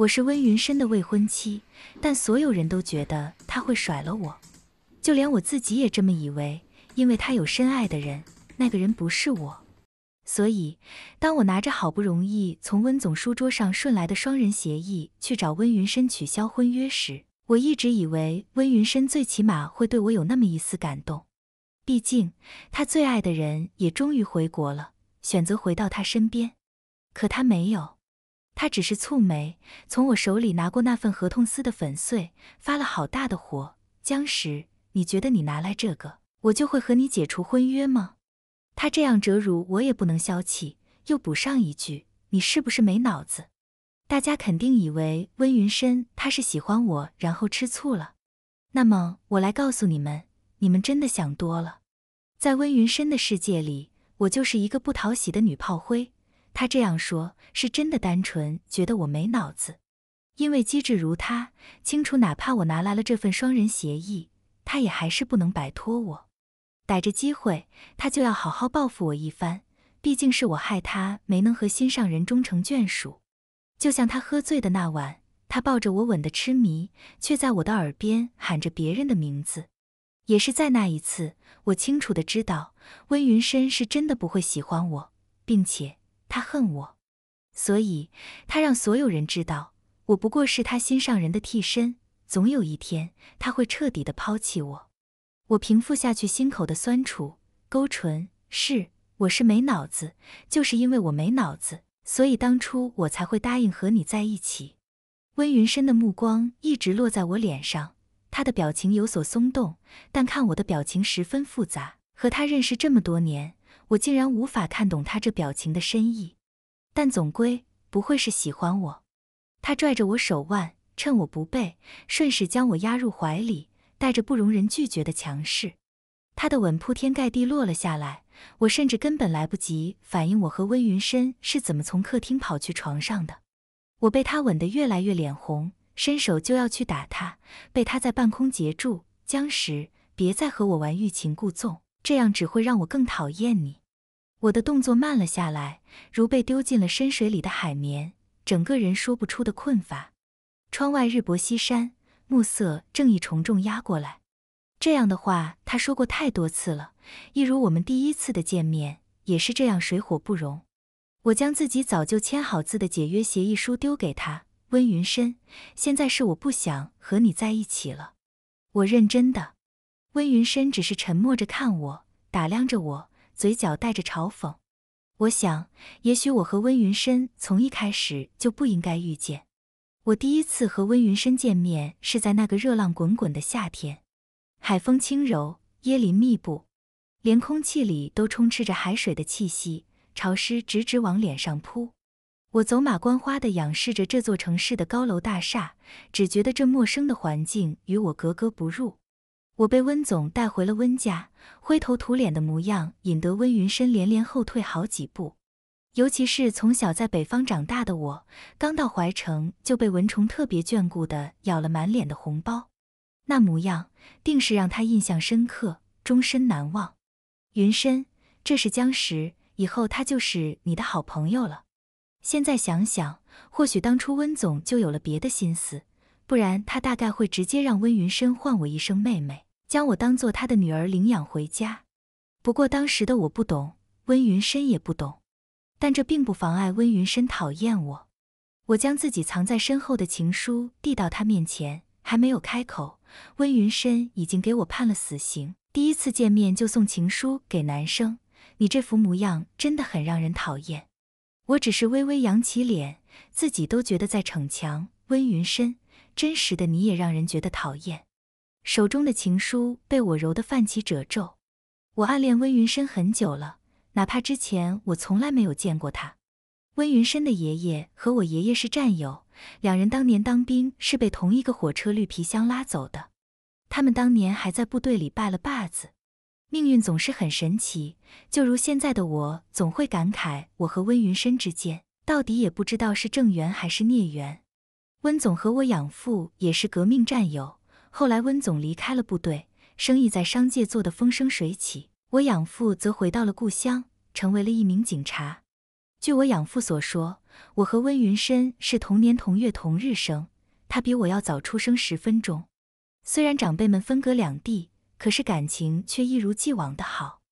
我是温云深的未婚妻，但所有人都觉得他会甩了我，就连我自己也这么以为，因为他有深爱的人，那个人不是我。所以，当我拿着好不容易从温总书桌上顺来的双人协议去找温云深取消婚约时，我一直以为温云深最起码会对我有那么一丝感动，毕竟他最爱的人也终于回国了，选择回到他身边，可他没有。他只是蹙眉，从我手里拿过那份合同，撕得粉碎，发了好大的火。江石，你觉得你拿来这个，我就会和你解除婚约吗？他这样折辱我，也不能消气，又补上一句：“你是不是没脑子？”大家肯定以为温云深他是喜欢我，然后吃醋了。那么我来告诉你们，你们真的想多了。在温云深的世界里，我就是一个不讨喜的女炮灰。他这样说，是真的单纯觉得我没脑子，因为机智如他，清楚哪怕我拿来了这份双人协议，他也还是不能摆脱我。逮着机会，他就要好好报复我一番，毕竟是我害他没能和心上人终成眷属。就像他喝醉的那晚，他抱着我吻得痴迷，却在我的耳边喊着别人的名字。也是在那一次，我清楚的知道温云深是真的不会喜欢我，并且。他恨我，所以他让所有人知道，我不过是他心上人的替身。总有一天，他会彻底的抛弃我。我平复下去心口的酸楚，勾唇，是，我是没脑子，就是因为我没脑子，所以当初我才会答应和你在一起。温云深的目光一直落在我脸上，他的表情有所松动，但看我的表情十分复杂。和他认识这么多年。我竟然无法看懂他这表情的深意，但总归不会是喜欢我。他拽着我手腕，趁我不备，顺势将我压入怀里，带着不容人拒绝的强势。他的吻铺天盖地落了下来，我甚至根本来不及反应。我和温云深是怎么从客厅跑去床上的？我被他吻得越来越脸红，伸手就要去打他，被他在半空截住，僵时别再和我玩欲擒故纵。这样只会让我更讨厌你。我的动作慢了下来，如被丢进了深水里的海绵，整个人说不出的困乏。窗外日薄西山，暮色正一重重压过来。这样的话，他说过太多次了，一如我们第一次的见面也是这样水火不容。我将自己早就签好字的解约协议书丢给他，温云深，现在是我不想和你在一起了，我认真的。温云深只是沉默着看我，打量着我，嘴角带着嘲讽。我想，也许我和温云深从一开始就不应该遇见。我第一次和温云深见面是在那个热浪滚滚的夏天，海风轻柔，椰林密布，连空气里都充斥着海水的气息，潮湿直直往脸上扑。我走马观花地仰视着这座城市的高楼大厦，只觉得这陌生的环境与我格格不入。我被温总带回了温家，灰头土脸的模样引得温云深连连后退好几步。尤其是从小在北方长大的我，刚到淮城就被蚊虫特别眷顾的咬了满脸的红包，那模样定是让他印象深刻，终身难忘。云深，这是江石，以后他就是你的好朋友了。现在想想，或许当初温总就有了别的心思，不然他大概会直接让温云深唤我一声妹妹。将我当做他的女儿领养回家，不过当时的我不懂，温云深也不懂，但这并不妨碍温云深讨厌我。我将自己藏在身后的情书递到他面前，还没有开口，温云深已经给我判了死刑。第一次见面就送情书给男生，你这副模样真的很让人讨厌。我只是微微扬起脸，自己都觉得在逞强。温云深，真实的你也让人觉得讨厌。手中的情书被我揉得泛起褶皱，我暗恋温云深很久了，哪怕之前我从来没有见过他。温云深的爷爷和我爷爷是战友，两人当年当兵是被同一个火车绿皮箱拉走的，他们当年还在部队里拜了把子。命运总是很神奇，就如现在的我总会感慨，我和温云深之间到底也不知道是正缘还是孽缘。温总和我养父也是革命战友。后来，温总离开了部队，生意在商界做得风生水起。我养父则回到了故乡，成为了一名警察。据我养父所说，我和温云深是同年同月同日生，他比我要早出生十分钟。虽然长辈们分隔两地，可是感情却一如既往的好。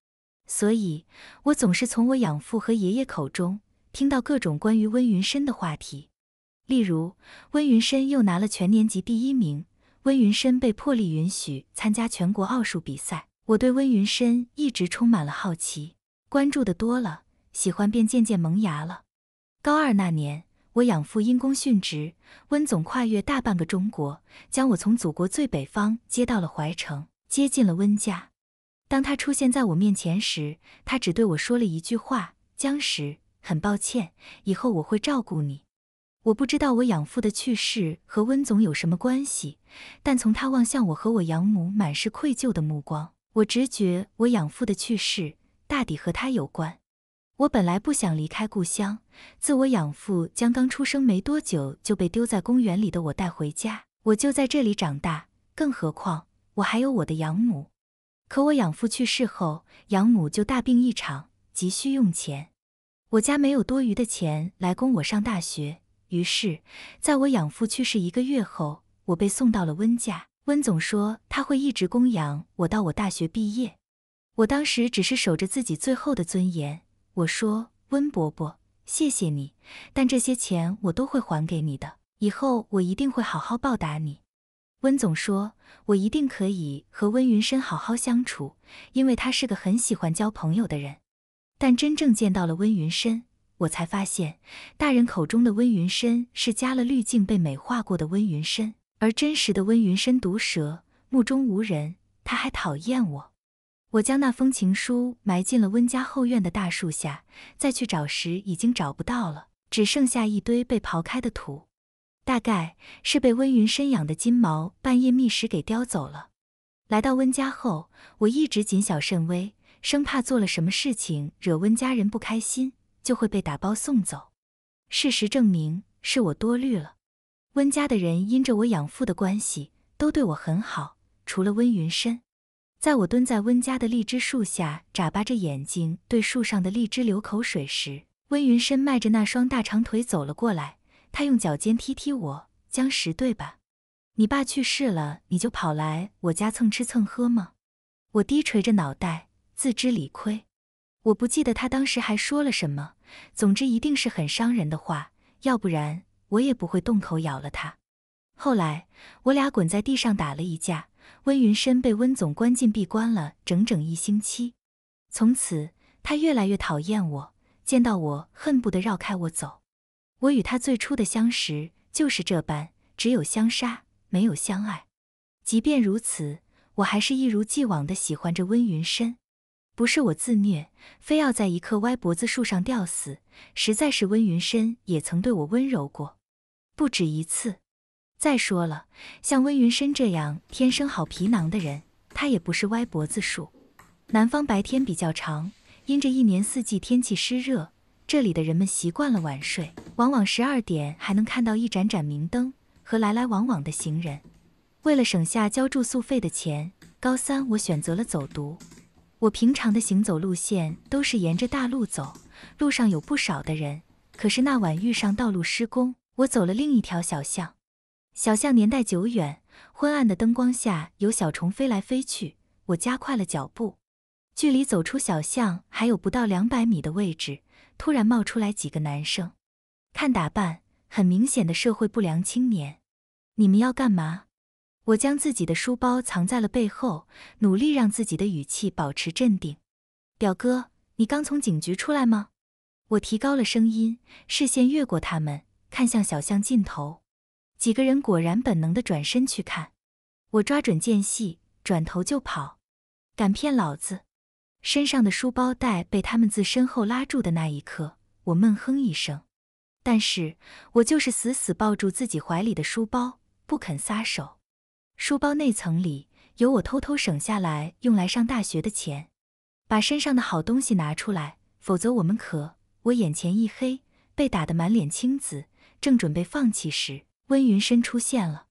所以，我总是从我养父和爷爷口中听到各种关于温云深的话题，例如温云深又拿了全年级第一名。温云深被破例允许参加全国奥数比赛。我对温云深一直充满了好奇，关注的多了，喜欢便渐渐萌芽了。高二那年，我养父因公殉职，温总跨越大半个中国，将我从祖国最北方接到了淮城，接进了温家。当他出现在我面前时，他只对我说了一句话：“江石，很抱歉，以后我会照顾你。”我不知道我养父的去世和温总有什么关系，但从他望向我和我养母满是愧疚的目光，我直觉我养父的去世大抵和他有关。我本来不想离开故乡，自我养父将刚出生没多久就被丢在公园里的我带回家，我就在这里长大。更何况我还有我的养母。可我养父去世后，养母就大病一场，急需用钱，我家没有多余的钱来供我上大学。于是，在我养父去世一个月后，我被送到了温家。温总说他会一直供养我到我大学毕业。我当时只是守着自己最后的尊严，我说：“温伯伯，谢谢你，但这些钱我都会还给你的。以后我一定会好好报答你。”温总说：“我一定可以和温云深好好相处，因为他是个很喜欢交朋友的人。”但真正见到了温云深。我才发现，大人口中的温云深是加了滤镜被美化过的温云深，而真实的温云深毒舌、目中无人，他还讨厌我。我将那封情书埋进了温家后院的大树下，再去找时已经找不到了，只剩下一堆被刨开的土，大概是被温云深养的金毛半夜觅食给叼走了。来到温家后，我一直谨小慎微，生怕做了什么事情惹温家人不开心。就会被打包送走。事实证明是我多虑了。温家的人因着我养父的关系，都对我很好，除了温云深。在我蹲在温家的荔枝树下，眨巴着眼睛对树上的荔枝流口水时，温云深迈着那双大长腿走了过来。他用脚尖踢踢我，僵尸对吧？你爸去世了，你就跑来我家蹭吃蹭喝吗？我低垂着脑袋，自知理亏。我不记得他当时还说了什么。总之，一定是很伤人的话，要不然我也不会动口咬了他。后来，我俩滚在地上打了一架，温云深被温总关进闭关了整整一星期。从此，他越来越讨厌我，见到我恨不得绕开我走。我与他最初的相识就是这般，只有相杀，没有相爱。即便如此，我还是一如既往的喜欢着温云深。不是我自虐，非要在一棵歪脖子树上吊死，实在是温云深也曾对我温柔过，不止一次。再说了，像温云深这样天生好皮囊的人，他也不是歪脖子树。南方白天比较长，因着一年四季天气湿热，这里的人们习惯了晚睡，往往十二点还能看到一盏盏明灯和来来往往的行人。为了省下交住宿费的钱，高三我选择了走读。我平常的行走路线都是沿着大路走，路上有不少的人。可是那晚遇上道路施工，我走了另一条小巷。小巷年代久远，昏暗的灯光下有小虫飞来飞去。我加快了脚步，距离走出小巷还有不到两百米的位置，突然冒出来几个男生，看打扮，很明显的社会不良青年。你们要干嘛？我将自己的书包藏在了背后，努力让自己的语气保持镇定。表哥，你刚从警局出来吗？我提高了声音，视线越过他们，看向小巷尽头。几个人果然本能地转身去看。我抓准间隙，转头就跑。敢骗老子！身上的书包带被他们自身后拉住的那一刻，我闷哼一声。但是我就是死死抱住自己怀里的书包，不肯撒手。书包内层里有我偷偷省下来用来上大学的钱，把身上的好东西拿出来，否则我们可……我眼前一黑，被打得满脸青紫，正准备放弃时，温云深出现了。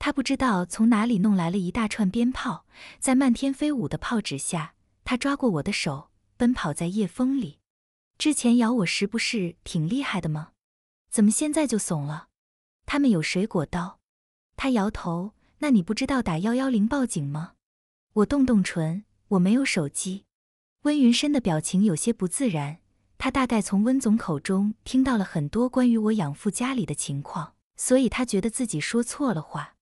他不知道从哪里弄来了一大串鞭炮，在漫天飞舞的炮纸下，他抓过我的手，奔跑在夜风里。之前咬我时不是挺厉害的吗？怎么现在就怂了？他们有水果刀。他摇头。那你不知道打幺幺零报警吗？我动动唇，我没有手机。温云深的表情有些不自然，他大概从温总口中听到了很多关于我养父家里的情况，所以他觉得自己说错了话。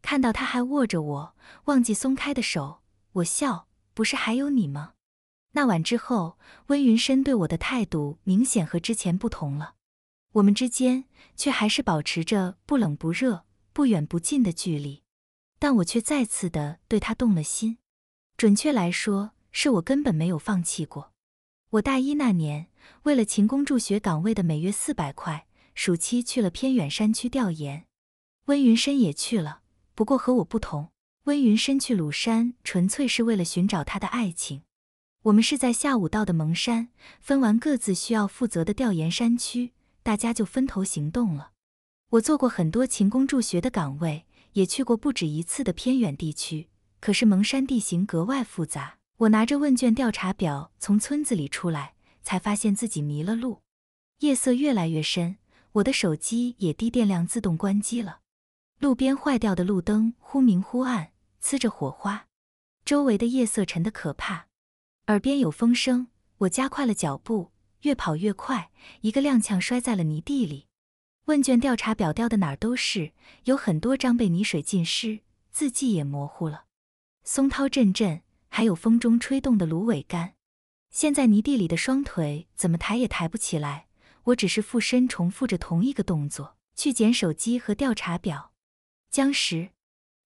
看到他还握着我忘记松开的手，我笑，不是还有你吗？那晚之后，温云深对我的态度明显和之前不同了，我们之间却还是保持着不冷不热、不远不近的距离。但我却再次的对他动了心，准确来说，是我根本没有放弃过。我大一那年，为了勤工助学岗位的每月四百块，暑期去了偏远山区调研。温云深也去了，不过和我不同，温云深去鲁山纯粹是为了寻找他的爱情。我们是在下午到的蒙山，分完各自需要负责的调研山区，大家就分头行动了。我做过很多勤工助学的岗位。也去过不止一次的偏远地区，可是蒙山地形格外复杂。我拿着问卷调查表从村子里出来，才发现自己迷了路。夜色越来越深，我的手机也低电量自动关机了。路边坏掉的路灯忽明忽暗，呲着火花。周围的夜色沉得可怕，耳边有风声，我加快了脚步，越跑越快，一个踉跄摔在了泥地里。问卷调查表掉的哪儿都是，有很多张被泥水浸湿，字迹也模糊了。松涛阵阵，还有风中吹动的芦苇杆。现在泥地里的双腿怎么抬也抬不起来，我只是附身重复着同一个动作，去捡手机和调查表。僵石，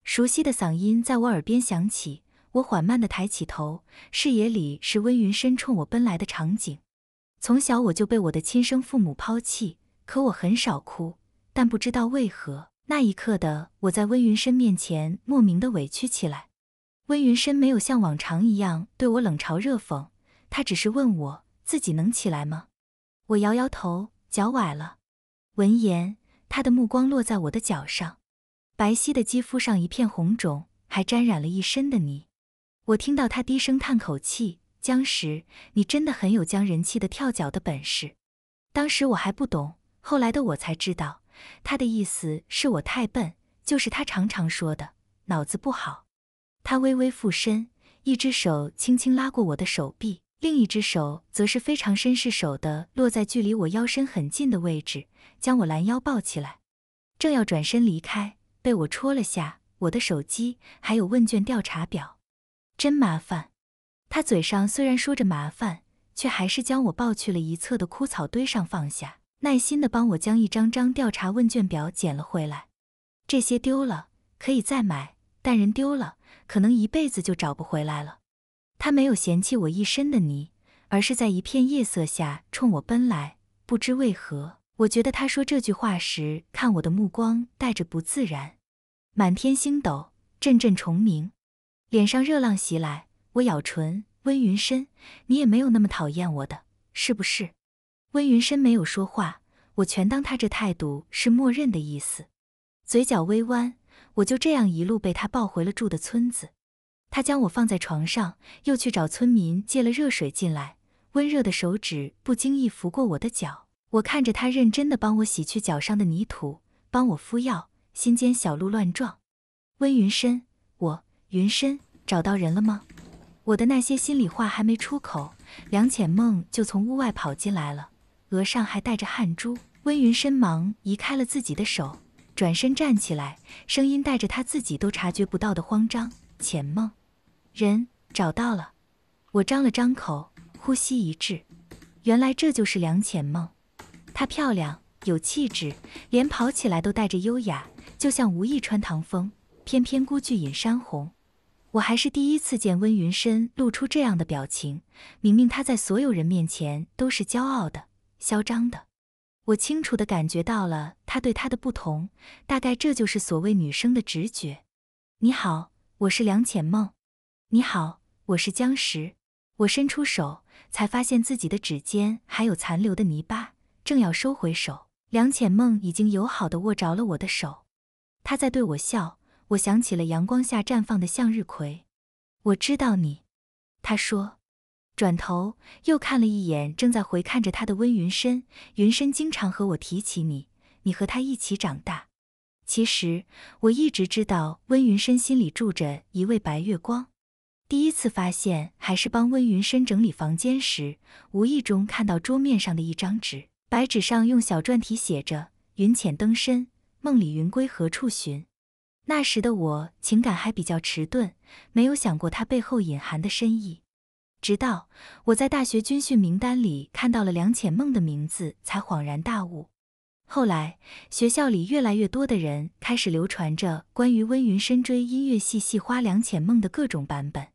熟悉的嗓音在我耳边响起。我缓慢地抬起头，视野里是温云深冲我奔来的场景。从小我就被我的亲生父母抛弃。可我很少哭，但不知道为何那一刻的我在温云深面前莫名的委屈起来。温云深没有像往常一样对我冷嘲热讽，他只是问我自己能起来吗？我摇摇头，脚崴了。闻言，他的目光落在我的脚上，白皙的肌肤上一片红肿，还沾染了一身的泥。我听到他低声叹口气：“江石，你真的很有将人气的跳脚的本事。”当时我还不懂。后来的我才知道，他的意思是我太笨，就是他常常说的脑子不好。他微微附身，一只手轻轻拉过我的手臂，另一只手则是非常绅士手的落在距离我腰身很近的位置，将我拦腰抱起来，正要转身离开，被我戳了下我的手机还有问卷调查表，真麻烦。他嘴上虽然说着麻烦，却还是将我抱去了一侧的枯草堆上放下。耐心的帮我将一张张调查问卷表捡了回来，这些丢了可以再买，但人丢了，可能一辈子就找不回来了。他没有嫌弃我一身的泥，而是在一片夜色下冲我奔来。不知为何，我觉得他说这句话时看我的目光带着不自然。满天星斗，阵阵虫鸣，脸上热浪袭来，我咬唇。温云深，你也没有那么讨厌我的，是不是？温云深没有说话，我全当他这态度是默认的意思，嘴角微弯，我就这样一路被他抱回了住的村子，他将我放在床上，又去找村民借了热水进来，温热的手指不经意拂过我的脚，我看着他认真的帮我洗去脚上的泥土，帮我敷药，心间小鹿乱撞，温云深，我云深找到人了吗？我的那些心里话还没出口，梁浅梦就从屋外跑进来了。额上还带着汗珠，温云深忙移开了自己的手，转身站起来，声音带着他自己都察觉不到的慌张。浅梦，人找到了。我张了张口，呼吸一滞，原来这就是梁浅梦。她漂亮，有气质，连跑起来都带着优雅，就像无意穿堂风，偏偏孤句引山红。我还是第一次见温云深露出这样的表情，明明他在所有人面前都是骄傲的。嚣张的，我清楚的感觉到了他对她的不同，大概这就是所谓女生的直觉。你好，我是梁浅梦。你好，我是江石。我伸出手，才发现自己的指尖还有残留的泥巴，正要收回手，梁浅梦已经友好的握着了我的手，她在对我笑。我想起了阳光下绽放的向日葵。我知道你，她说。转头又看了一眼正在回看着他的温云深，云深经常和我提起你，你和他一起长大。其实我一直知道温云深心里住着一位白月光，第一次发现还是帮温云深整理房间时，无意中看到桌面上的一张纸，白纸上用小篆体写着“云浅灯深，梦里云归何处寻”。那时的我情感还比较迟钝，没有想过他背后隐含的深意。直到我在大学军训名单里看到了梁浅梦的名字，才恍然大悟。后来，学校里越来越多的人开始流传着关于温云深追音乐系系花梁浅梦的各种版本。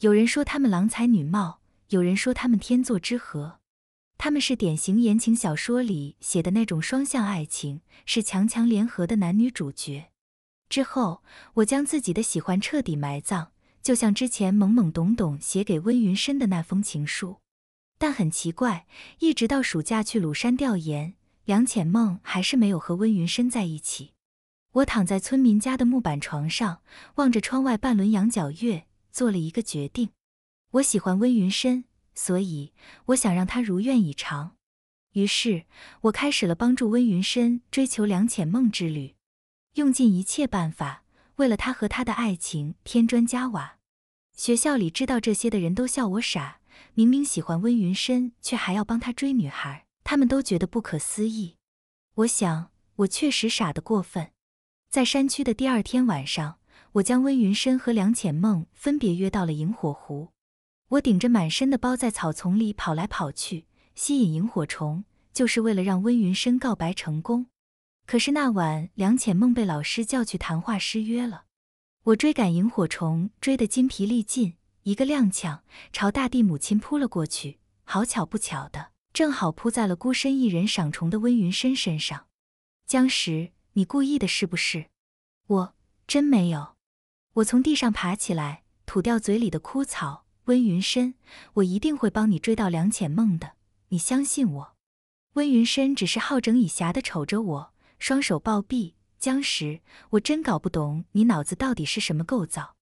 有人说他们郎才女貌，有人说他们天作之合，他们是典型言情小说里写的那种双向爱情，是强强联合的男女主角。之后，我将自己的喜欢彻底埋葬。就像之前懵懵懂懂写给温云深的那封情书，但很奇怪，一直到暑假去鲁山调研，梁浅梦还是没有和温云深在一起。我躺在村民家的木板床上，望着窗外半轮羊角月，做了一个决定：我喜欢温云深，所以我想让他如愿以偿。于是，我开始了帮助温云深追求梁浅梦之旅，用尽一切办法，为了他和他的爱情添砖加瓦。学校里知道这些的人都笑我傻，明明喜欢温云深，却还要帮他追女孩，他们都觉得不可思议。我想，我确实傻得过分。在山区的第二天晚上，我将温云深和梁浅梦分别约到了萤火湖。我顶着满身的包在草丛里跑来跑去，吸引萤火虫，就是为了让温云深告白成功。可是那晚，梁浅梦被老师叫去谈话，失约了。我追赶萤火虫，追得筋疲力尽，一个踉跄，朝大地母亲扑了过去。好巧不巧的，正好扑在了孤身一人赏虫的温云深身上。江石，你故意的是不是？我真没有。我从地上爬起来，吐掉嘴里的枯草。温云深，我一定会帮你追到梁浅梦的，你相信我。温云深只是好整以暇地瞅着我，双手抱臂。江石，我真搞不懂你脑子到底是什么构造。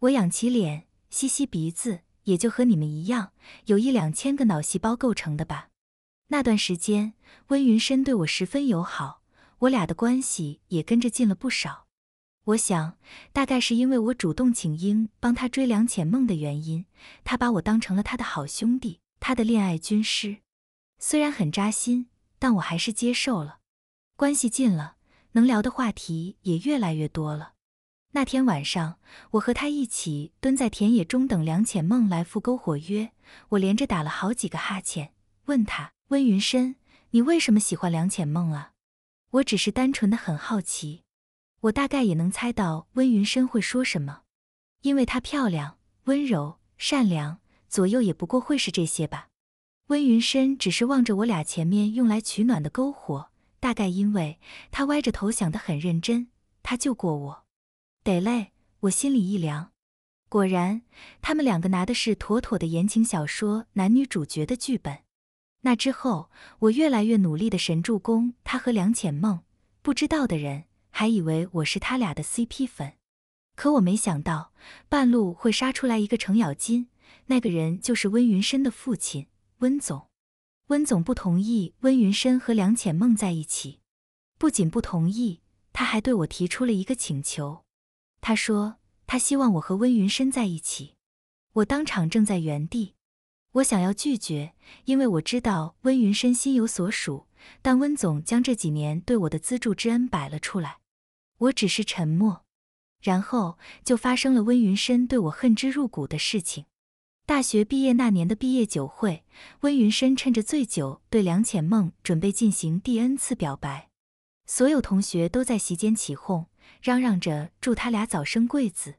我仰起脸，吸吸鼻子，也就和你们一样，有一两千个脑细胞构成的吧。那段时间，温云深对我十分友好，我俩的关系也跟着近了不少。我想，大概是因为我主动请缨帮他追梁浅梦的原因，他把我当成了他的好兄弟，他的恋爱军师。虽然很扎心，但我还是接受了，关系近了。能聊的话题也越来越多了。那天晚上，我和他一起蹲在田野中等梁浅梦来赴篝火约。我连着打了好几个哈欠，问他：“温云深，你为什么喜欢梁浅梦啊？”我只是单纯的很好奇。我大概也能猜到温云深会说什么，因为她漂亮、温柔、善良，左右也不过会是这些吧。温云深只是望着我俩前面用来取暖的篝火。大概因为他歪着头想得很认真，他救过我，得嘞，我心里一凉。果然，他们两个拿的是妥妥的言情小说男女主角的剧本。那之后，我越来越努力的神助攻他和梁浅梦，不知道的人还以为我是他俩的 CP 粉。可我没想到，半路会杀出来一个程咬金，那个人就是温云深的父亲，温总。温总不同意温云深和梁浅梦在一起，不仅不同意，他还对我提出了一个请求。他说他希望我和温云深在一起。我当场怔在原地，我想要拒绝，因为我知道温云深心有所属。但温总将这几年对我的资助之恩摆了出来，我只是沉默，然后就发生了温云深对我恨之入骨的事情。大学毕业那年的毕业酒会，温云深趁着醉酒对梁浅梦准备进行第 N 次表白，所有同学都在席间起哄，嚷嚷着祝他俩早生贵子。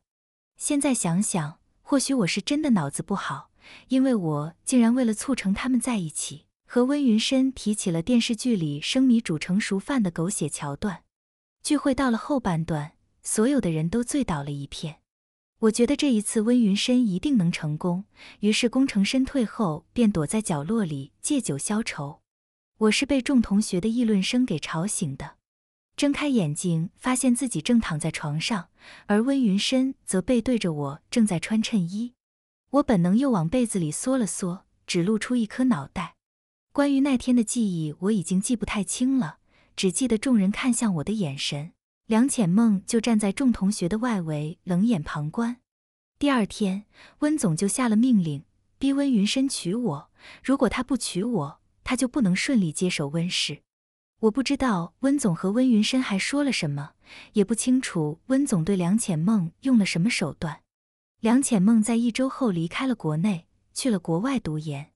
现在想想，或许我是真的脑子不好，因为我竟然为了促成他们在一起，和温云深提起了电视剧里生米煮成熟饭的狗血桥段。聚会到了后半段，所有的人都醉倒了一片。我觉得这一次温云深一定能成功，于是功成身退后便躲在角落里借酒消愁。我是被众同学的议论声给吵醒的，睁开眼睛，发现自己正躺在床上，而温云深则背对着我正在穿衬衣。我本能又往被子里缩了缩，只露出一颗脑袋。关于那天的记忆，我已经记不太清了，只记得众人看向我的眼神。梁浅梦就站在众同学的外围，冷眼旁观。第二天，温总就下了命令，逼温云深娶我。如果他不娶我，他就不能顺利接手温氏。我不知道温总和温云深还说了什么，也不清楚温总对梁浅梦用了什么手段。梁浅梦在一周后离开了国内，去了国外读研。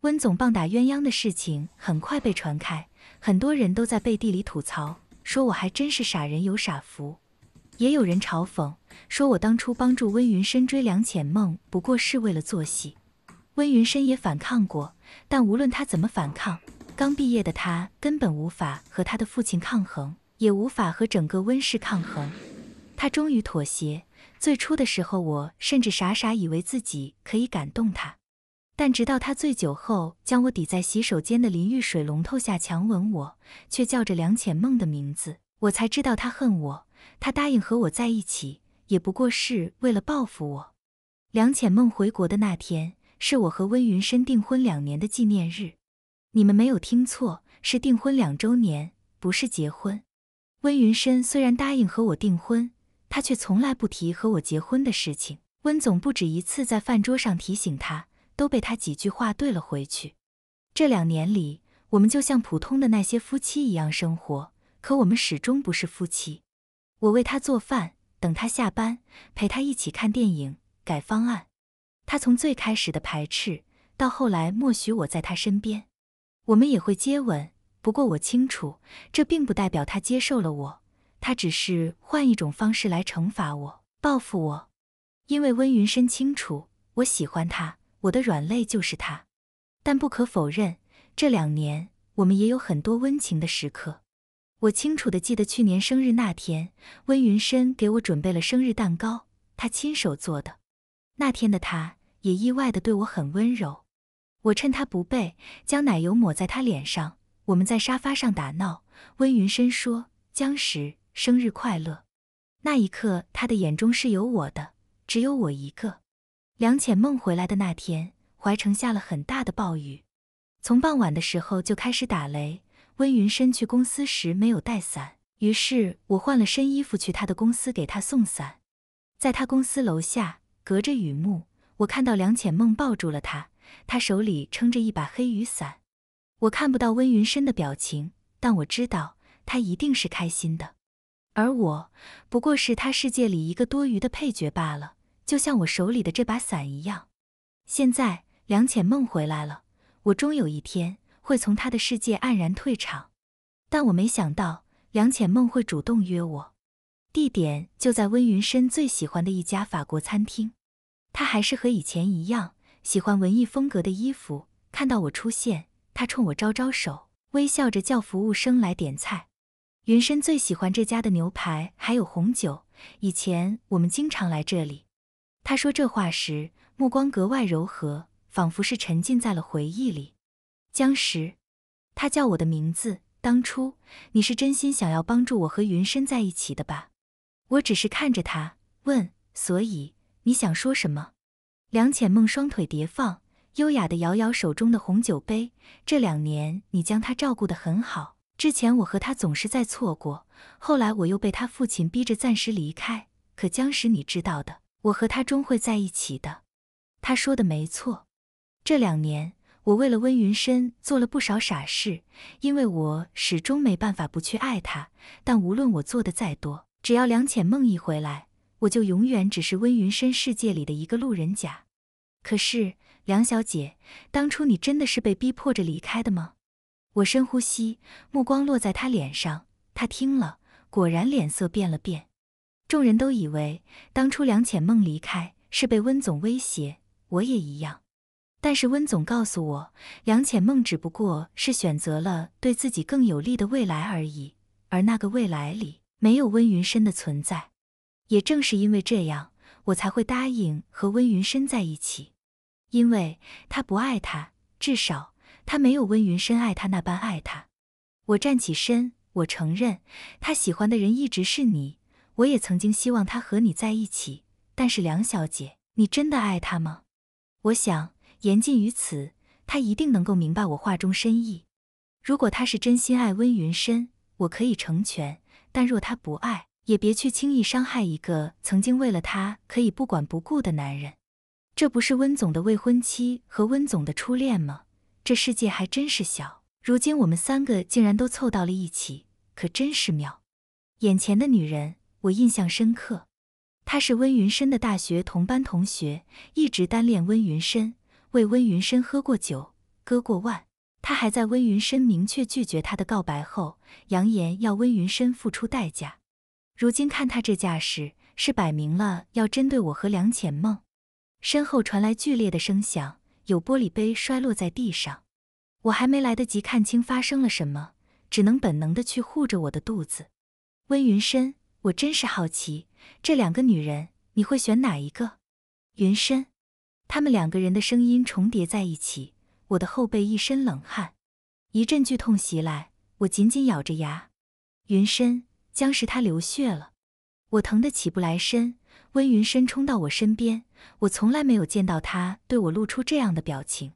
温总棒打鸳鸯的事情很快被传开，很多人都在背地里吐槽。说我还真是傻人有傻福，也有人嘲讽说我当初帮助温云深追梁浅梦不过是为了做戏。温云深也反抗过，但无论他怎么反抗，刚毕业的他根本无法和他的父亲抗衡，也无法和整个温氏抗衡。他终于妥协。最初的时候，我甚至傻傻以为自己可以感动他。但直到他醉酒后将我抵在洗手间的淋浴水龙头下强吻我，却叫着梁浅梦的名字，我才知道他恨我。他答应和我在一起，也不过是为了报复我。梁浅梦回国的那天，是我和温云深订婚两年的纪念日。你们没有听错，是订婚两周年，不是结婚。温云深虽然答应和我订婚，他却从来不提和我结婚的事情。温总不止一次在饭桌上提醒他。都被他几句话怼了回去。这两年里，我们就像普通的那些夫妻一样生活，可我们始终不是夫妻。我为他做饭，等他下班，陪他一起看电影、改方案。他从最开始的排斥，到后来默许我在他身边。我们也会接吻，不过我清楚，这并不代表他接受了我，他只是换一种方式来惩罚我、报复我。因为温云深清楚，我喜欢他。我的软肋就是他，但不可否认，这两年我们也有很多温情的时刻。我清楚的记得去年生日那天，温云深给我准备了生日蛋糕，他亲手做的。那天的他，也意外的对我很温柔。我趁他不备，将奶油抹在他脸上。我们在沙发上打闹。温云深说：“江石，生日快乐。”那一刻，他的眼中是有我的，只有我一个。梁浅梦回来的那天，怀城下了很大的暴雨，从傍晚的时候就开始打雷。温云深去公司时没有带伞，于是我换了身衣服去他的公司给他送伞。在他公司楼下，隔着雨幕，我看到梁浅梦抱住了他，他手里撑着一把黑雨伞。我看不到温云深的表情，但我知道他一定是开心的。而我，不过是他世界里一个多余的配角罢了。就像我手里的这把伞一样，现在梁浅梦回来了，我终有一天会从她的世界黯然退场。但我没想到梁浅梦会主动约我，地点就在温云深最喜欢的一家法国餐厅。他还是和以前一样喜欢文艺风格的衣服。看到我出现，他冲我招招手，微笑着叫服务生来点菜。云深最喜欢这家的牛排还有红酒，以前我们经常来这里。他说这话时，目光格外柔和，仿佛是沉浸在了回忆里。江石，他叫我的名字。当初你是真心想要帮助我和云深在一起的吧？我只是看着他问，所以你想说什么？梁浅梦双腿叠放，优雅地摇摇手中的红酒杯。这两年你将他照顾得很好。之前我和他总是在错过，后来我又被他父亲逼着暂时离开。可江石，你知道的。我和他终会在一起的，他说的没错。这两年，我为了温云深做了不少傻事，因为我始终没办法不去爱他。但无论我做的再多，只要梁浅梦一回来，我就永远只是温云深世界里的一个路人甲。可是，梁小姐，当初你真的是被逼迫着离开的吗？我深呼吸，目光落在他脸上，他听了，果然脸色变了变。众人都以为当初梁浅梦离开是被温总威胁，我也一样。但是温总告诉我，梁浅梦只不过是选择了对自己更有利的未来而已，而那个未来里没有温云深的存在。也正是因为这样，我才会答应和温云深在一起，因为他不爱他，至少他没有温云深爱他那般爱他。我站起身，我承认，他喜欢的人一直是你。我也曾经希望他和你在一起，但是梁小姐，你真的爱他吗？我想言尽于此，他一定能够明白我话中深意。如果他是真心爱温云深，我可以成全；但若他不爱，也别去轻易伤害一个曾经为了他可以不管不顾的男人。这不是温总的未婚妻和温总的初恋吗？这世界还真是小，如今我们三个竟然都凑到了一起，可真是妙。眼前的女人。我印象深刻，他是温云深的大学同班同学，一直单恋温云深，为温云深喝过酒，割过腕。他还在温云深明确拒绝他的告白后，扬言要温云深付出代价。如今看他这架势，是摆明了要针对我和梁浅梦。身后传来剧烈的声响，有玻璃杯摔落在地上。我还没来得及看清发生了什么，只能本能的去护着我的肚子。温云深。我真是好奇，这两个女人，你会选哪一个？云深，他们两个人的声音重叠在一起，我的后背一身冷汗，一阵剧痛袭来，我紧紧咬着牙。云深，江时他流血了，我疼得起不来身。温云深冲到我身边，我从来没有见到他对我露出这样的表情，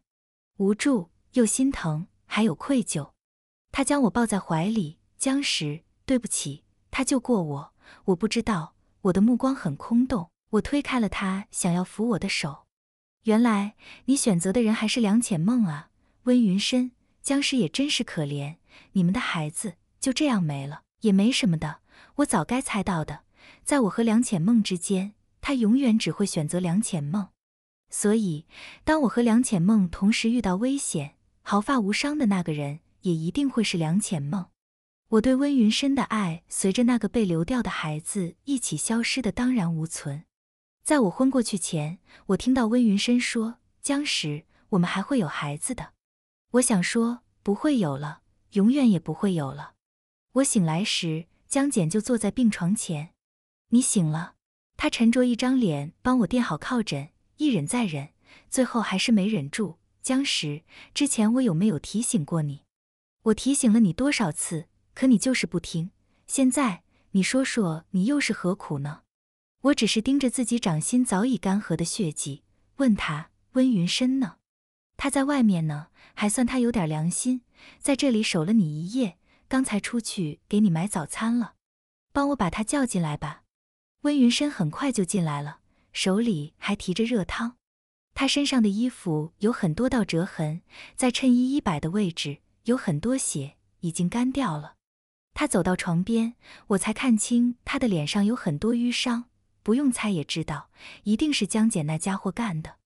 无助又心疼，还有愧疚。他将我抱在怀里，江时，对不起，他救过我。我不知道，我的目光很空洞。我推开了他，想要扶我的手。原来你选择的人还是梁浅梦啊，温云深。江石也真是可怜，你们的孩子就这样没了，也没什么的。我早该猜到的。在我和梁浅梦之间，他永远只会选择梁浅梦。所以，当我和梁浅梦同时遇到危险，毫发无伤的那个人，也一定会是梁浅梦。我对温云深的爱，随着那个被流掉的孩子一起消失的，荡然无存。在我昏过去前，我听到温云深说：“江石，我们还会有孩子的。”我想说不会有了，永远也不会有了。我醒来时，江简就坐在病床前。“你醒了。”他沉着一张脸，帮我垫好靠枕，一忍再忍，最后还是没忍住。“江石，之前我有没有提醒过你？我提醒了你多少次？”可你就是不听，现在你说说，你又是何苦呢？我只是盯着自己掌心早已干涸的血迹，问他：“温云深呢？他在外面呢？还算他有点良心，在这里守了你一夜，刚才出去给你买早餐了。帮我把他叫进来吧。”温云深很快就进来了，手里还提着热汤。他身上的衣服有很多道折痕，在衬衣衣摆的位置有很多血，已经干掉了。他走到床边，我才看清他的脸上有很多淤伤，不用猜也知道，一定是江简那家伙干的。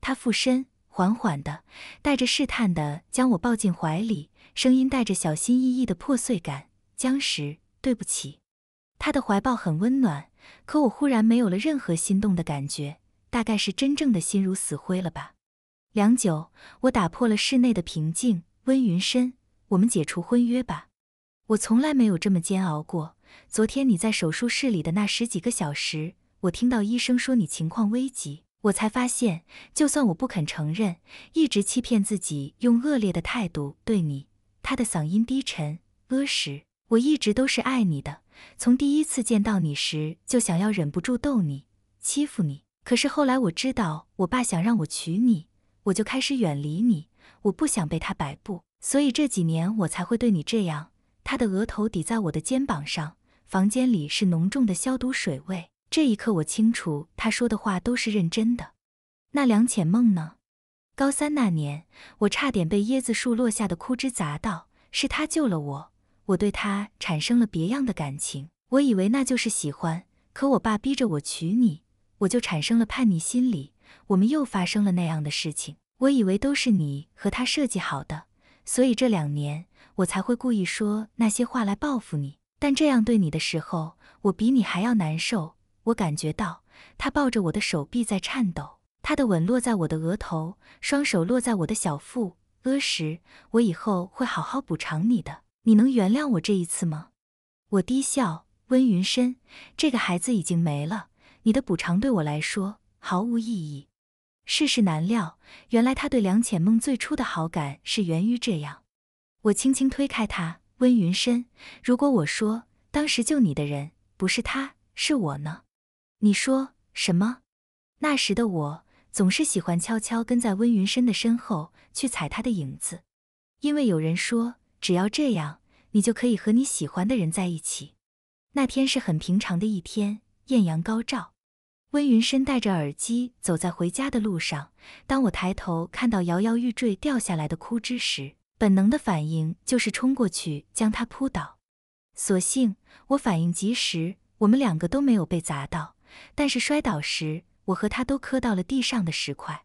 他附身，缓缓的，带着试探的将我抱进怀里，声音带着小心翼翼的破碎感：“江石，对不起。”他的怀抱很温暖，可我忽然没有了任何心动的感觉，大概是真正的心如死灰了吧。良久，我打破了室内的平静：“温云深，我们解除婚约吧。”我从来没有这么煎熬过。昨天你在手术室里的那十几个小时，我听到医生说你情况危急，我才发现，就算我不肯承认，一直欺骗自己，用恶劣的态度对你。他的嗓音低沉，阿时，我一直都是爱你的。从第一次见到你时，就想要忍不住逗你、欺负你。可是后来我知道我爸想让我娶你，我就开始远离你，我不想被他摆布，所以这几年我才会对你这样。他的额头抵在我的肩膀上，房间里是浓重的消毒水味。这一刻，我清楚他说的话都是认真的。那梁浅梦呢？高三那年，我差点被椰子树落下的枯枝砸到，是他救了我，我对他产生了别样的感情。我以为那就是喜欢，可我爸逼着我娶你，我就产生了叛逆心理。我们又发生了那样的事情，我以为都是你和他设计好的，所以这两年。我才会故意说那些话来报复你，但这样对你的时候，我比你还要难受。我感觉到他抱着我的手臂在颤抖，他的吻落在我的额头，双手落在我的小腹。阿石，我以后会好好补偿你的，你能原谅我这一次吗？我低笑，温云深，这个孩子已经没了，你的补偿对我来说毫无意义。世事难料，原来他对梁浅梦最初的好感是源于这样。我轻轻推开他，温云深。如果我说当时救你的人不是他，是我呢？你说什么？那时的我总是喜欢悄悄跟在温云深的身后，去踩他的影子，因为有人说，只要这样，你就可以和你喜欢的人在一起。那天是很平常的一天，艳阳高照，温云深戴着耳机走在回家的路上。当我抬头看到摇摇欲坠掉下来的枯枝时，本能的反应就是冲过去将他扑倒，所幸我反应及时，我们两个都没有被砸到。但是摔倒时，我和他都磕到了地上的石块。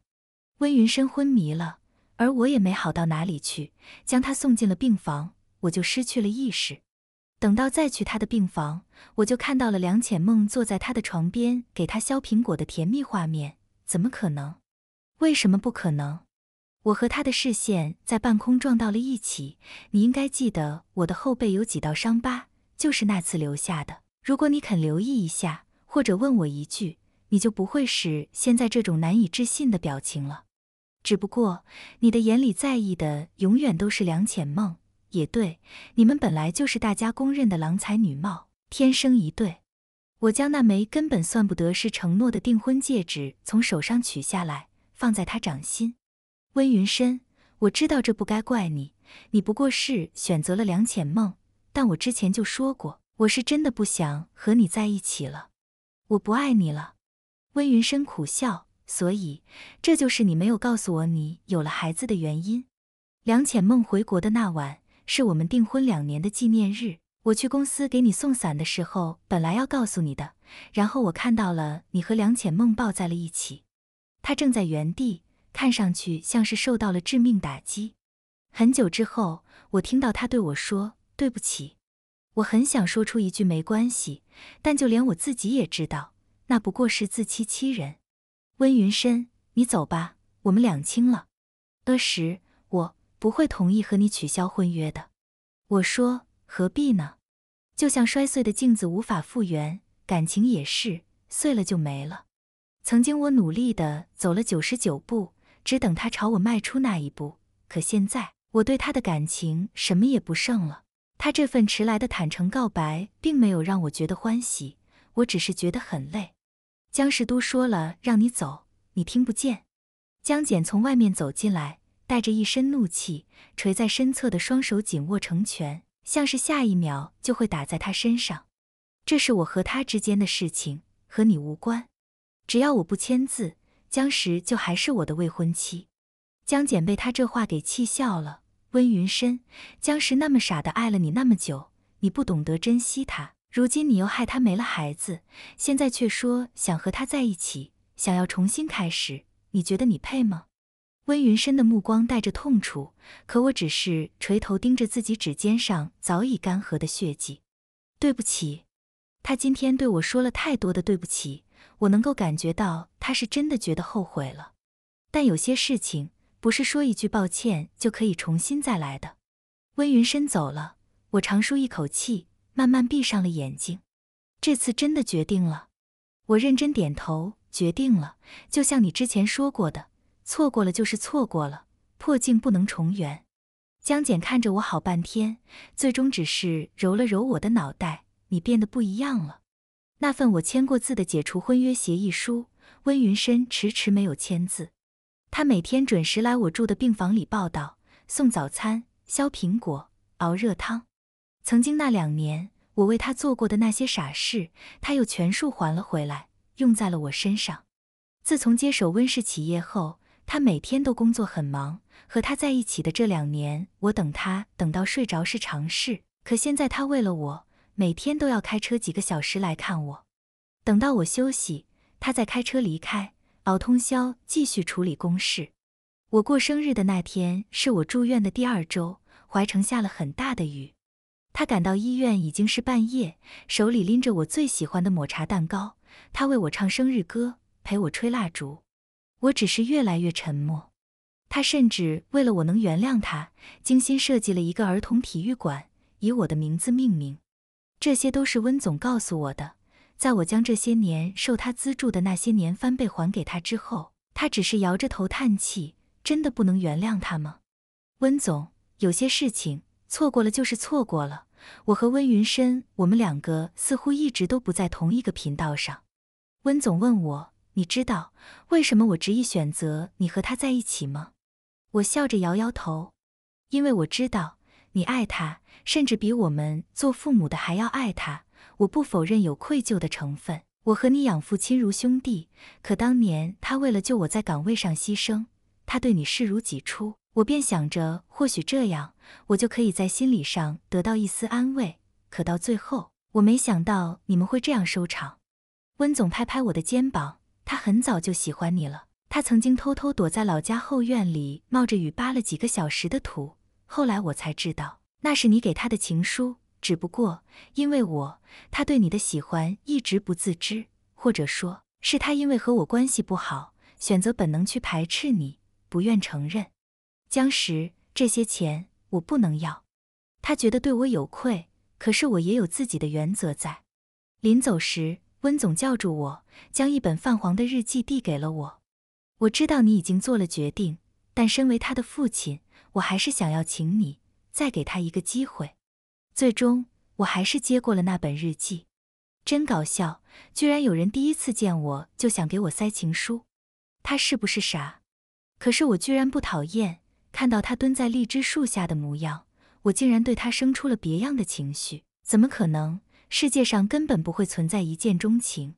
温云深昏迷了，而我也没好到哪里去，将他送进了病房，我就失去了意识。等到再去他的病房，我就看到了梁浅梦坐在他的床边给他削苹果的甜蜜画面。怎么可能？为什么不可能？我和他的视线在半空撞到了一起。你应该记得我的后背有几道伤疤，就是那次留下的。如果你肯留意一下，或者问我一句，你就不会是现在这种难以置信的表情了。只不过你的眼里在意的永远都是梁浅梦。也对，你们本来就是大家公认的郎才女貌，天生一对。我将那枚根本算不得是承诺的订婚戒指从手上取下来，放在他掌心。温云深，我知道这不该怪你，你不过是选择了梁浅梦。但我之前就说过，我是真的不想和你在一起了，我不爱你了。温云深苦笑，所以这就是你没有告诉我你有了孩子的原因。梁浅梦回国的那晚，是我们订婚两年的纪念日。我去公司给你送伞的时候，本来要告诉你的，然后我看到了你和梁浅梦抱在了一起，他正在原地。看上去像是受到了致命打击。很久之后，我听到他对我说：“对不起。”我很想说出一句“没关系”，但就连我自己也知道，那不过是自欺欺人。温云深，你走吧，我们两清了。阿石，我不会同意和你取消婚约的。我说：“何必呢？就像摔碎的镜子无法复原，感情也是，碎了就没了。”曾经，我努力的走了九十九步。只等他朝我迈出那一步，可现在我对他的感情什么也不剩了。他这份迟来的坦诚告白，并没有让我觉得欢喜，我只是觉得很累。江氏都说了让你走，你听不见？江简从外面走进来，带着一身怒气，垂在身侧的双手紧握成拳，像是下一秒就会打在他身上。这是我和他之间的事情，和你无关。只要我不签字。江石就还是我的未婚妻。江简被他这话给气笑了。温云深，江石那么傻的爱了你那么久，你不懂得珍惜他。如今你又害他没了孩子，现在却说想和他在一起，想要重新开始，你觉得你配吗？温云深的目光带着痛楚，可我只是垂头盯着自己指尖上早已干涸的血迹。对不起，他今天对我说了太多的对不起。我能够感觉到他是真的觉得后悔了，但有些事情不是说一句抱歉就可以重新再来的。温云深走了，我长舒一口气，慢慢闭上了眼睛。这次真的决定了。我认真点头，决定了。就像你之前说过的，错过了就是错过了，破镜不能重圆。江简看着我好半天，最终只是揉了揉我的脑袋。你变得不一样了。那份我签过字的解除婚约协议书，温云深迟迟没有签字。他每天准时来我住的病房里报道，送早餐、削苹果、熬热汤。曾经那两年，我为他做过的那些傻事，他又全数还了回来，用在了我身上。自从接手温氏企业后，他每天都工作很忙。和他在一起的这两年，我等他等到睡着是常事。可现在，他为了我。每天都要开车几个小时来看我，等到我休息，他再开车离开，熬通宵继续处理公事。我过生日的那天是我住院的第二周，怀城下了很大的雨，他赶到医院已经是半夜，手里拎着我最喜欢的抹茶蛋糕。他为我唱生日歌，陪我吹蜡烛。我只是越来越沉默。他甚至为了我能原谅他，精心设计了一个儿童体育馆，以我的名字命名。这些都是温总告诉我的。在我将这些年受他资助的那些年翻倍还给他之后，他只是摇着头叹气。真的不能原谅他吗？温总，有些事情错过了就是错过了。我和温云深，我们两个似乎一直都不在同一个频道上。温总问我，你知道为什么我执意选择你和他在一起吗？我笑着摇摇头，因为我知道。你爱他，甚至比我们做父母的还要爱他。我不否认有愧疚的成分。我和你养父亲如兄弟，可当年他为了救我在岗位上牺牲，他对你视如己出，我便想着，或许这样，我就可以在心理上得到一丝安慰。可到最后，我没想到你们会这样收场。温总拍拍我的肩膀，他很早就喜欢你了。他曾经偷偷躲在老家后院里，冒着雨扒了几个小时的土。后来我才知道，那是你给他的情书。只不过因为我，他对你的喜欢一直不自知，或者说是他因为和我关系不好，选择本能去排斥你，不愿承认。江石，这些钱我不能要。他觉得对我有愧，可是我也有自己的原则在。临走时，温总叫住我，将一本泛黄的日记递给了我。我知道你已经做了决定，但身为他的父亲。我还是想要请你再给他一个机会。最终，我还是接过了那本日记。真搞笑，居然有人第一次见我就想给我塞情书，他是不是傻？可是我居然不讨厌，看到他蹲在荔枝树下的模样，我竟然对他生出了别样的情绪。怎么可能？世界上根本不会存在一见钟情。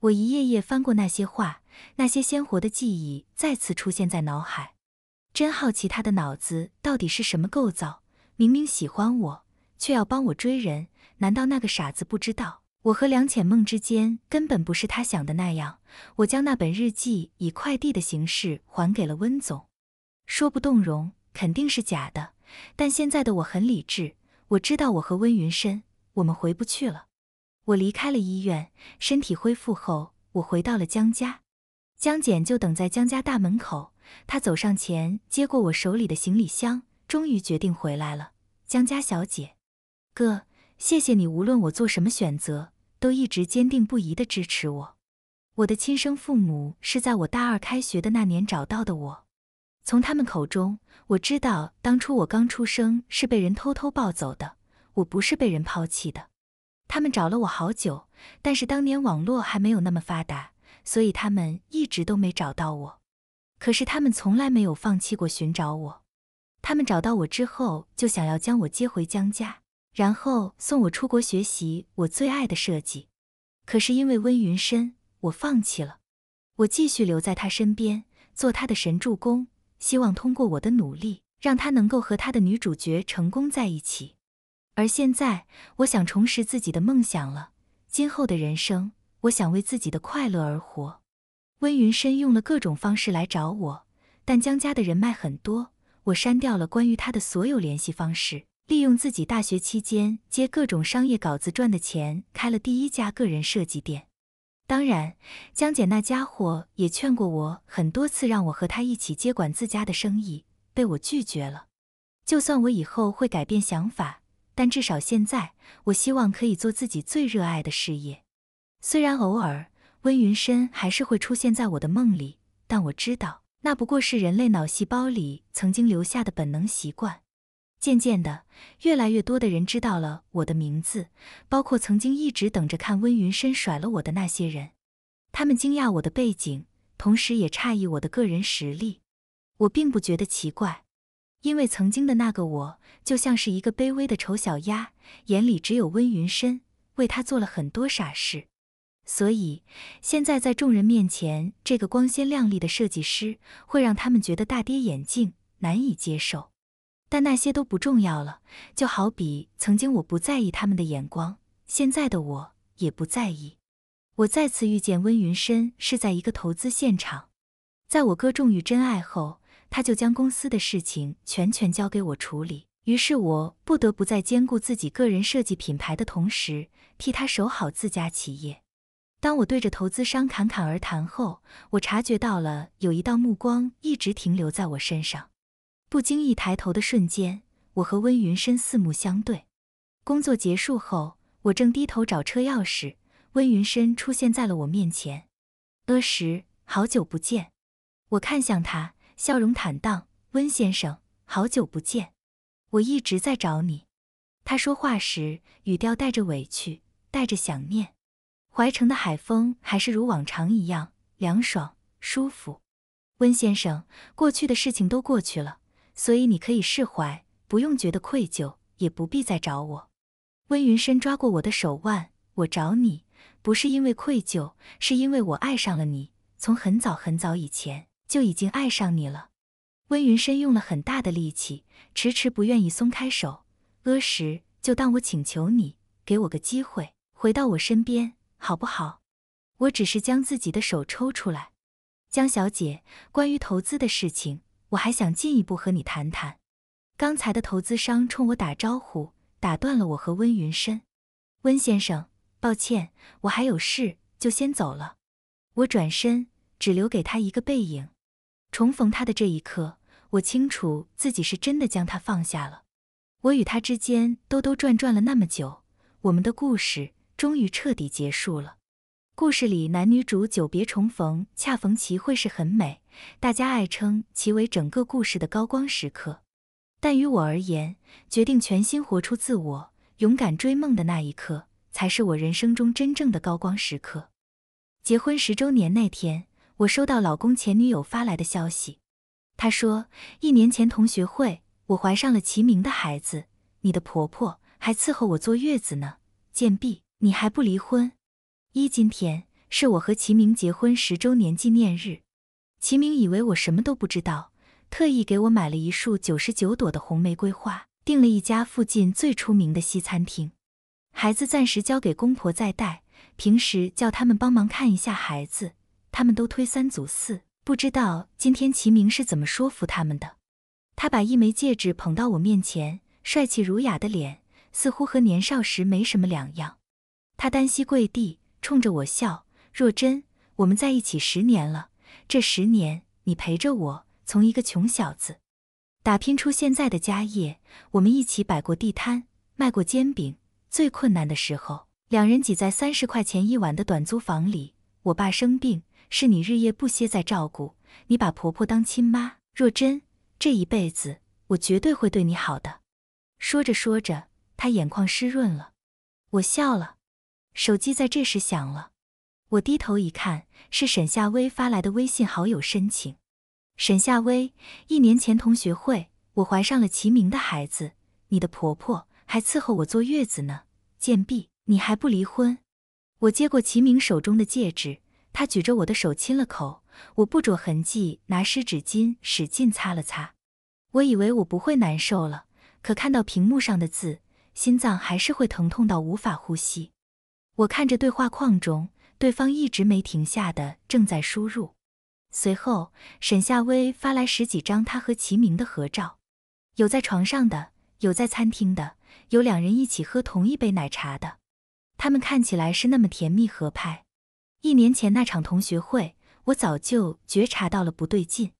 我一页页翻过那些话，那些鲜活的记忆再次出现在脑海。真好奇他的脑子到底是什么构造，明明喜欢我，却要帮我追人，难道那个傻子不知道我和梁浅梦之间根本不是他想的那样？我将那本日记以快递的形式还给了温总，说不动容肯定是假的，但现在的我很理智，我知道我和温云深，我们回不去了。我离开了医院，身体恢复后，我回到了江家，江简就等在江家大门口。他走上前，接过我手里的行李箱，终于决定回来了。江家小姐，哥，谢谢你，无论我做什么选择，都一直坚定不移地支持我。我的亲生父母是在我大二开学的那年找到的我。从他们口中，我知道当初我刚出生是被人偷偷抱走的，我不是被人抛弃的。他们找了我好久，但是当年网络还没有那么发达，所以他们一直都没找到我。可是他们从来没有放弃过寻找我。他们找到我之后，就想要将我接回江家，然后送我出国学习我最爱的设计。可是因为温云深，我放弃了。我继续留在他身边，做他的神助攻，希望通过我的努力，让他能够和他的女主角成功在一起。而现在，我想重拾自己的梦想了。今后的人生，我想为自己的快乐而活。温云深用了各种方式来找我，但江家的人脉很多，我删掉了关于他的所有联系方式。利用自己大学期间接各种商业稿子赚的钱，开了第一家个人设计店。当然，江姐那家伙也劝过我很多次，让我和他一起接管自家的生意，被我拒绝了。就算我以后会改变想法，但至少现在，我希望可以做自己最热爱的事业。虽然偶尔。温云深还是会出现在我的梦里，但我知道那不过是人类脑细胞里曾经留下的本能习惯。渐渐的，越来越多的人知道了我的名字，包括曾经一直等着看温云深甩了我的那些人。他们惊讶我的背景，同时也诧异我的个人实力。我并不觉得奇怪，因为曾经的那个我就像是一个卑微的丑小鸭，眼里只有温云深，为他做了很多傻事。所以，现在在众人面前，这个光鲜亮丽的设计师会让他们觉得大跌眼镜、难以接受。但那些都不重要了，就好比曾经我不在意他们的眼光，现在的我也不在意。我再次遇见温云深是在一个投资现场，在我割重于真爱后，他就将公司的事情全权交给我处理，于是我不得不在兼顾自己个人设计品牌的同时，替他守好自家企业。当我对着投资商侃侃而谈后，我察觉到了有一道目光一直停留在我身上。不经意抬头的瞬间，我和温云深四目相对。工作结束后，我正低头找车钥匙，温云深出现在了我面前。阿石，好久不见。我看向他，笑容坦荡。温先生，好久不见。我一直在找你。他说话时，语调带着委屈，带着想念。怀城的海风还是如往常一样凉爽舒服。温先生，过去的事情都过去了，所以你可以释怀，不用觉得愧疚，也不必再找我。温云深抓过我的手腕，我找你不是因为愧疚，是因为我爱上了你，从很早很早以前就已经爱上你了。温云深用了很大的力气，迟迟不愿意松开手。阿石，就当我请求你，给我个机会，回到我身边。好不好？我只是将自己的手抽出来。江小姐，关于投资的事情，我还想进一步和你谈谈。刚才的投资商冲我打招呼，打断了我和温云深。温先生，抱歉，我还有事，就先走了。我转身，只留给他一个背影。重逢他的这一刻，我清楚自己是真的将他放下了。我与他之间兜兜转转了那么久，我们的故事。终于彻底结束了。故事里男女主久别重逢，恰逢其会是很美，大家爱称其为整个故事的高光时刻。但于我而言，决定全心活出自我、勇敢追梦的那一刻，才是我人生中真正的高光时刻。结婚十周年那天，我收到老公前女友发来的消息，她说：一年前同学会，我怀上了齐明的孩子，你的婆婆还伺候我坐月子呢，贱婢。你还不离婚？一今天是我和齐明结婚十周年纪念日，齐明以为我什么都不知道，特意给我买了一束九十九朵的红玫瑰花，订了一家附近最出名的西餐厅，孩子暂时交给公婆再带，平时叫他们帮忙看一下孩子，他们都推三阻四，不知道今天齐明是怎么说服他们的。他把一枚戒指捧到我面前，帅气儒雅的脸，似乎和年少时没什么两样。他单膝跪地，冲着我笑。若真，我们在一起十年了。这十年，你陪着我，从一个穷小子，打拼出现在的家业。我们一起摆过地摊，卖过煎饼。最困难的时候，两人挤在三十块钱一晚的短租房里。我爸生病，是你日夜不歇在照顾。你把婆婆当亲妈。若真，这一辈子，我绝对会对你好的。说着说着，他眼眶湿润了。我笑了。手机在这时响了，我低头一看，是沈夏薇发来的微信好友申请。沈夏薇，一年前同学会，我怀上了齐明的孩子，你的婆婆还伺候我坐月子呢。贱婢，你还不离婚？我接过齐明手中的戒指，他举着我的手亲了口，我不着痕迹拿湿纸巾使劲擦了擦。我以为我不会难受了，可看到屏幕上的字，心脏还是会疼痛到无法呼吸。我看着对话框中对方一直没停下的正在输入，随后沈夏薇发来十几张她和齐铭的合照，有在床上的，有在餐厅的，有两人一起喝同一杯奶茶的，他们看起来是那么甜蜜合拍。一年前那场同学会，我早就觉察到了不对劲。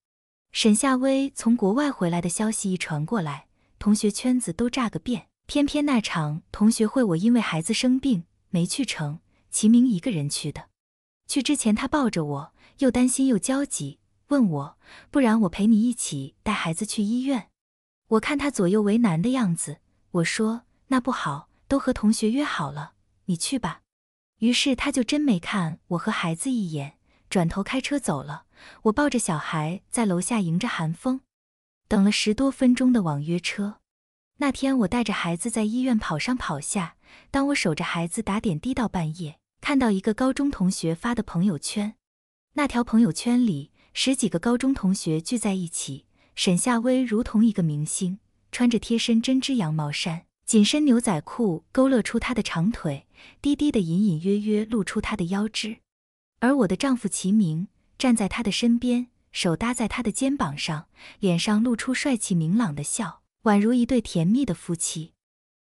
沈夏薇从国外回来的消息一传过来，同学圈子都炸个遍。偏偏那场同学会，我因为孩子生病。没去成，齐明一个人去的。去之前，他抱着我，又担心又焦急，问我：“不然我陪你一起带孩子去医院？”我看他左右为难的样子，我说：“那不好，都和同学约好了，你去吧。”于是他就真没看我和孩子一眼，转头开车走了。我抱着小孩在楼下迎着寒风，等了十多分钟的网约车。那天我带着孩子在医院跑上跑下，当我守着孩子打点滴到半夜，看到一个高中同学发的朋友圈。那条朋友圈里十几个高中同学聚在一起，沈夏薇如同一个明星，穿着贴身针织羊毛衫、紧身牛仔裤，勾勒出她的长腿，低低的隐隐约约露出她的腰肢。而我的丈夫齐明站在她的身边，手搭在她的肩膀上，脸上露出帅气明朗的笑。宛如一对甜蜜的夫妻，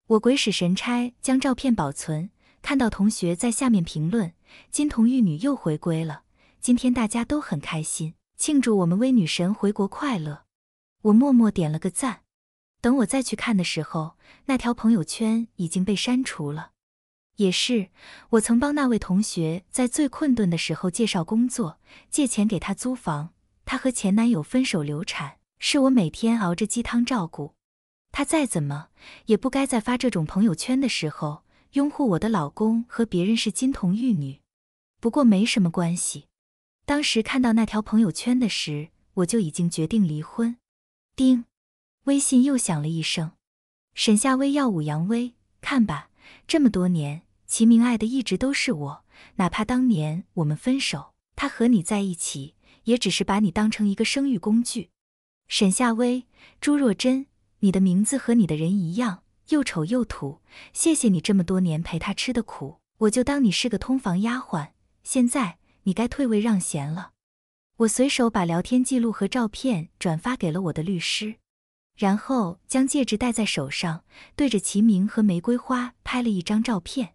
我鬼使神差将照片保存，看到同学在下面评论：“金童玉女又回归了，今天大家都很开心，庆祝我们微女神回国快乐。”我默默点了个赞。等我再去看的时候，那条朋友圈已经被删除了。也是，我曾帮那位同学在最困顿的时候介绍工作，借钱给他租房，他和前男友分手流产，是我每天熬着鸡汤照顾。他再怎么也不该在发这种朋友圈的时候，拥护我的老公和别人是金童玉女。不过没什么关系，当时看到那条朋友圈的时，我就已经决定离婚。叮，微信又响了一声。沈夏薇耀武扬威，看吧，这么多年，齐明爱的一直都是我，哪怕当年我们分手，他和你在一起，也只是把你当成一个生育工具。沈夏薇，朱若珍。你的名字和你的人一样，又丑又土。谢谢你这么多年陪他吃的苦，我就当你是个通房丫鬟。现在你该退位让贤了。我随手把聊天记录和照片转发给了我的律师，然后将戒指戴在手上，对着齐明和玫瑰花拍了一张照片。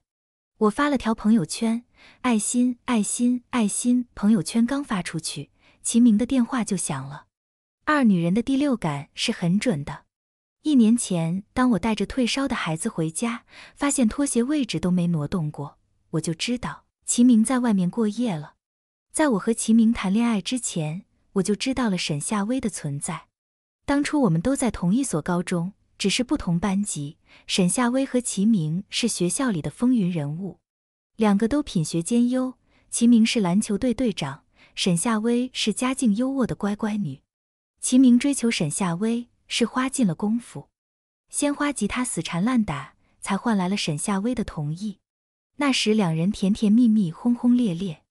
我发了条朋友圈，爱心爱心爱心。朋友圈刚发出去，齐明的电话就响了。二女人的第六感是很准的。一年前，当我带着退烧的孩子回家，发现拖鞋位置都没挪动过，我就知道齐明在外面过夜了。在我和齐明谈恋爱之前，我就知道了沈夏薇的存在。当初我们都在同一所高中，只是不同班级。沈夏薇和齐明是学校里的风云人物，两个都品学兼优。齐明是篮球队队长，沈夏薇是家境优渥的乖乖女。齐明追求沈夏薇。是花尽了功夫，鲜花吉他死缠烂打，才换来了沈夏薇的同意。那时两人甜甜蜜蜜、轰轰烈烈，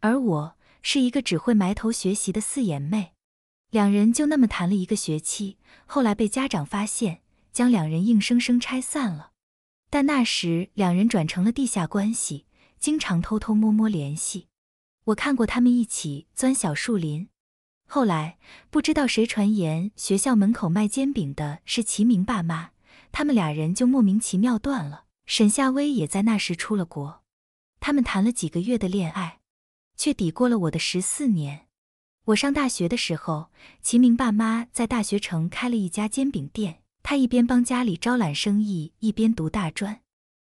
而我是一个只会埋头学习的四眼妹。两人就那么谈了一个学期，后来被家长发现，将两人硬生生拆散了。但那时两人转成了地下关系，经常偷偷摸摸联系。我看过他们一起钻小树林。后来不知道谁传言学校门口卖煎饼的是齐明爸妈，他们俩人就莫名其妙断了。沈夏薇也在那时出了国，他们谈了几个月的恋爱，却抵过了我的十四年。我上大学的时候，齐明爸妈在大学城开了一家煎饼店，他一边帮家里招揽生意，一边读大专。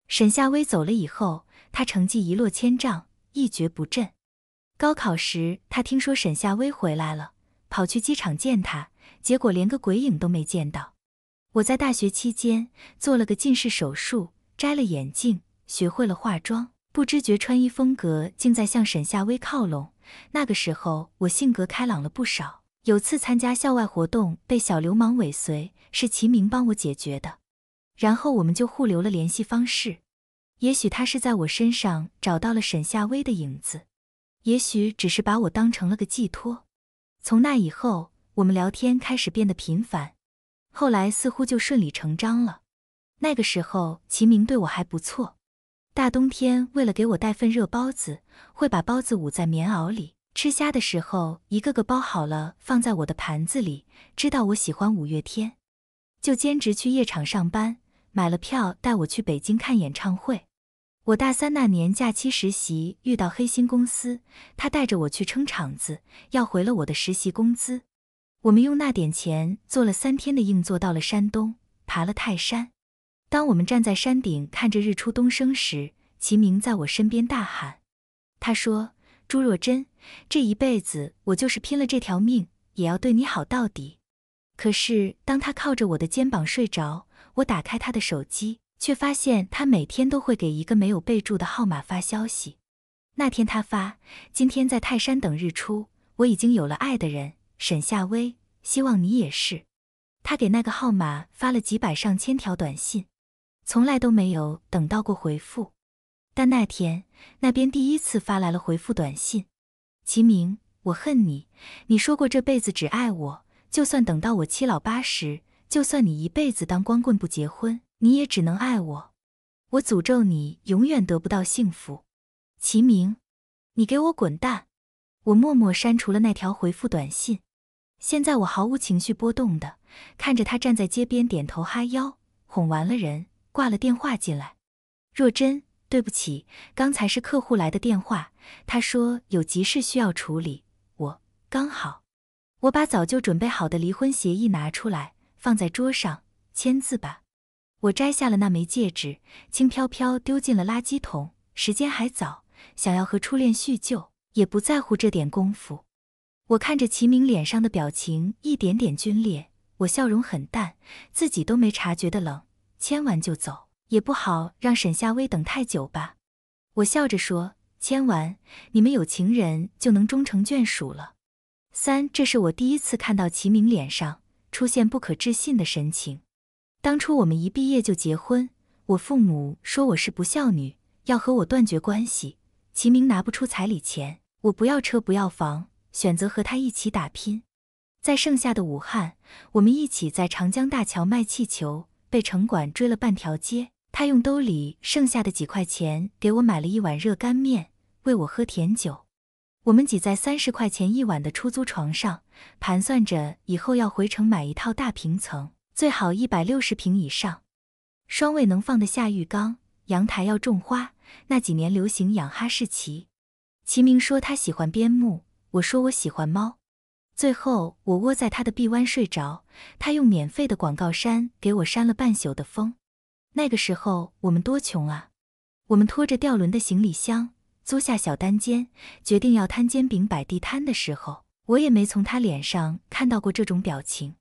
沈夏薇走了以后，他成绩一落千丈，一蹶不振。高考时，他听说沈夏薇回来了。跑去机场见他，结果连个鬼影都没见到。我在大学期间做了个近视手术，摘了眼镜，学会了化妆，不知觉穿衣风格竟在向沈夏薇靠拢。那个时候，我性格开朗了不少。有次参加校外活动，被小流氓尾随，是齐明帮我解决的，然后我们就互留了联系方式。也许他是在我身上找到了沈夏薇的影子，也许只是把我当成了个寄托。从那以后，我们聊天开始变得频繁，后来似乎就顺理成章了。那个时候，齐明对我还不错，大冬天为了给我带份热包子，会把包子捂在棉袄里；吃虾的时候，一个个包好了放在我的盘子里。知道我喜欢五月天，就兼职去夜场上班，买了票带我去北京看演唱会。我大三那年假期实习遇到黑心公司，他带着我去撑场子，要回了我的实习工资。我们用那点钱坐了三天的硬座，到了山东，爬了泰山。当我们站在山顶看着日出东升时，齐明在我身边大喊：“他说，朱若真，这一辈子我就是拼了这条命，也要对你好到底。”可是当他靠着我的肩膀睡着，我打开他的手机。却发现他每天都会给一个没有备注的号码发消息。那天他发：“今天在泰山等日出，我已经有了爱的人沈夏薇，希望你也是。”他给那个号码发了几百上千条短信，从来都没有等到过回复。但那天那边第一次发来了回复短信：“齐明，我恨你！你说过这辈子只爱我，就算等到我七老八十，就算你一辈子当光棍不结婚。”你也只能爱我，我诅咒你永远得不到幸福。齐明，你给我滚蛋！我默默删除了那条回复短信。现在我毫无情绪波动的看着他站在街边点头哈腰，哄完了人，挂了电话进来。若真，对不起，刚才是客户来的电话，他说有急事需要处理，我刚好，我把早就准备好的离婚协议拿出来，放在桌上，签字吧。我摘下了那枚戒指，轻飘飘丢进了垃圾桶。时间还早，想要和初恋叙旧，也不在乎这点功夫。我看着齐明脸上的表情一点点皲裂，我笑容很淡，自己都没察觉的冷。签完就走，也不好让沈夏薇等太久吧。我笑着说：“签完，你们有情人就能终成眷属了。”三，这是我第一次看到齐明脸上出现不可置信的神情。当初我们一毕业就结婚，我父母说我是不孝女，要和我断绝关系。齐明拿不出彩礼钱，我不要车不要房，选择和他一起打拼。在盛夏的武汉，我们一起在长江大桥卖气球，被城管追了半条街。他用兜里剩下的几块钱给我买了一碗热干面，喂我喝甜酒。我们挤在三十块钱一晚的出租床上，盘算着以后要回城买一套大平层。最好一百六十平以上，双卫能放得下浴缸，阳台要种花。那几年流行养哈士奇，齐明说他喜欢边牧，我说我喜欢猫。最后我窝在他的臂弯睡着，他用免费的广告衫给我扇了半宿的风。那个时候我们多穷啊，我们拖着吊轮的行李箱租下小单间，决定要摊煎饼摆地摊的时候，我也没从他脸上看到过这种表情。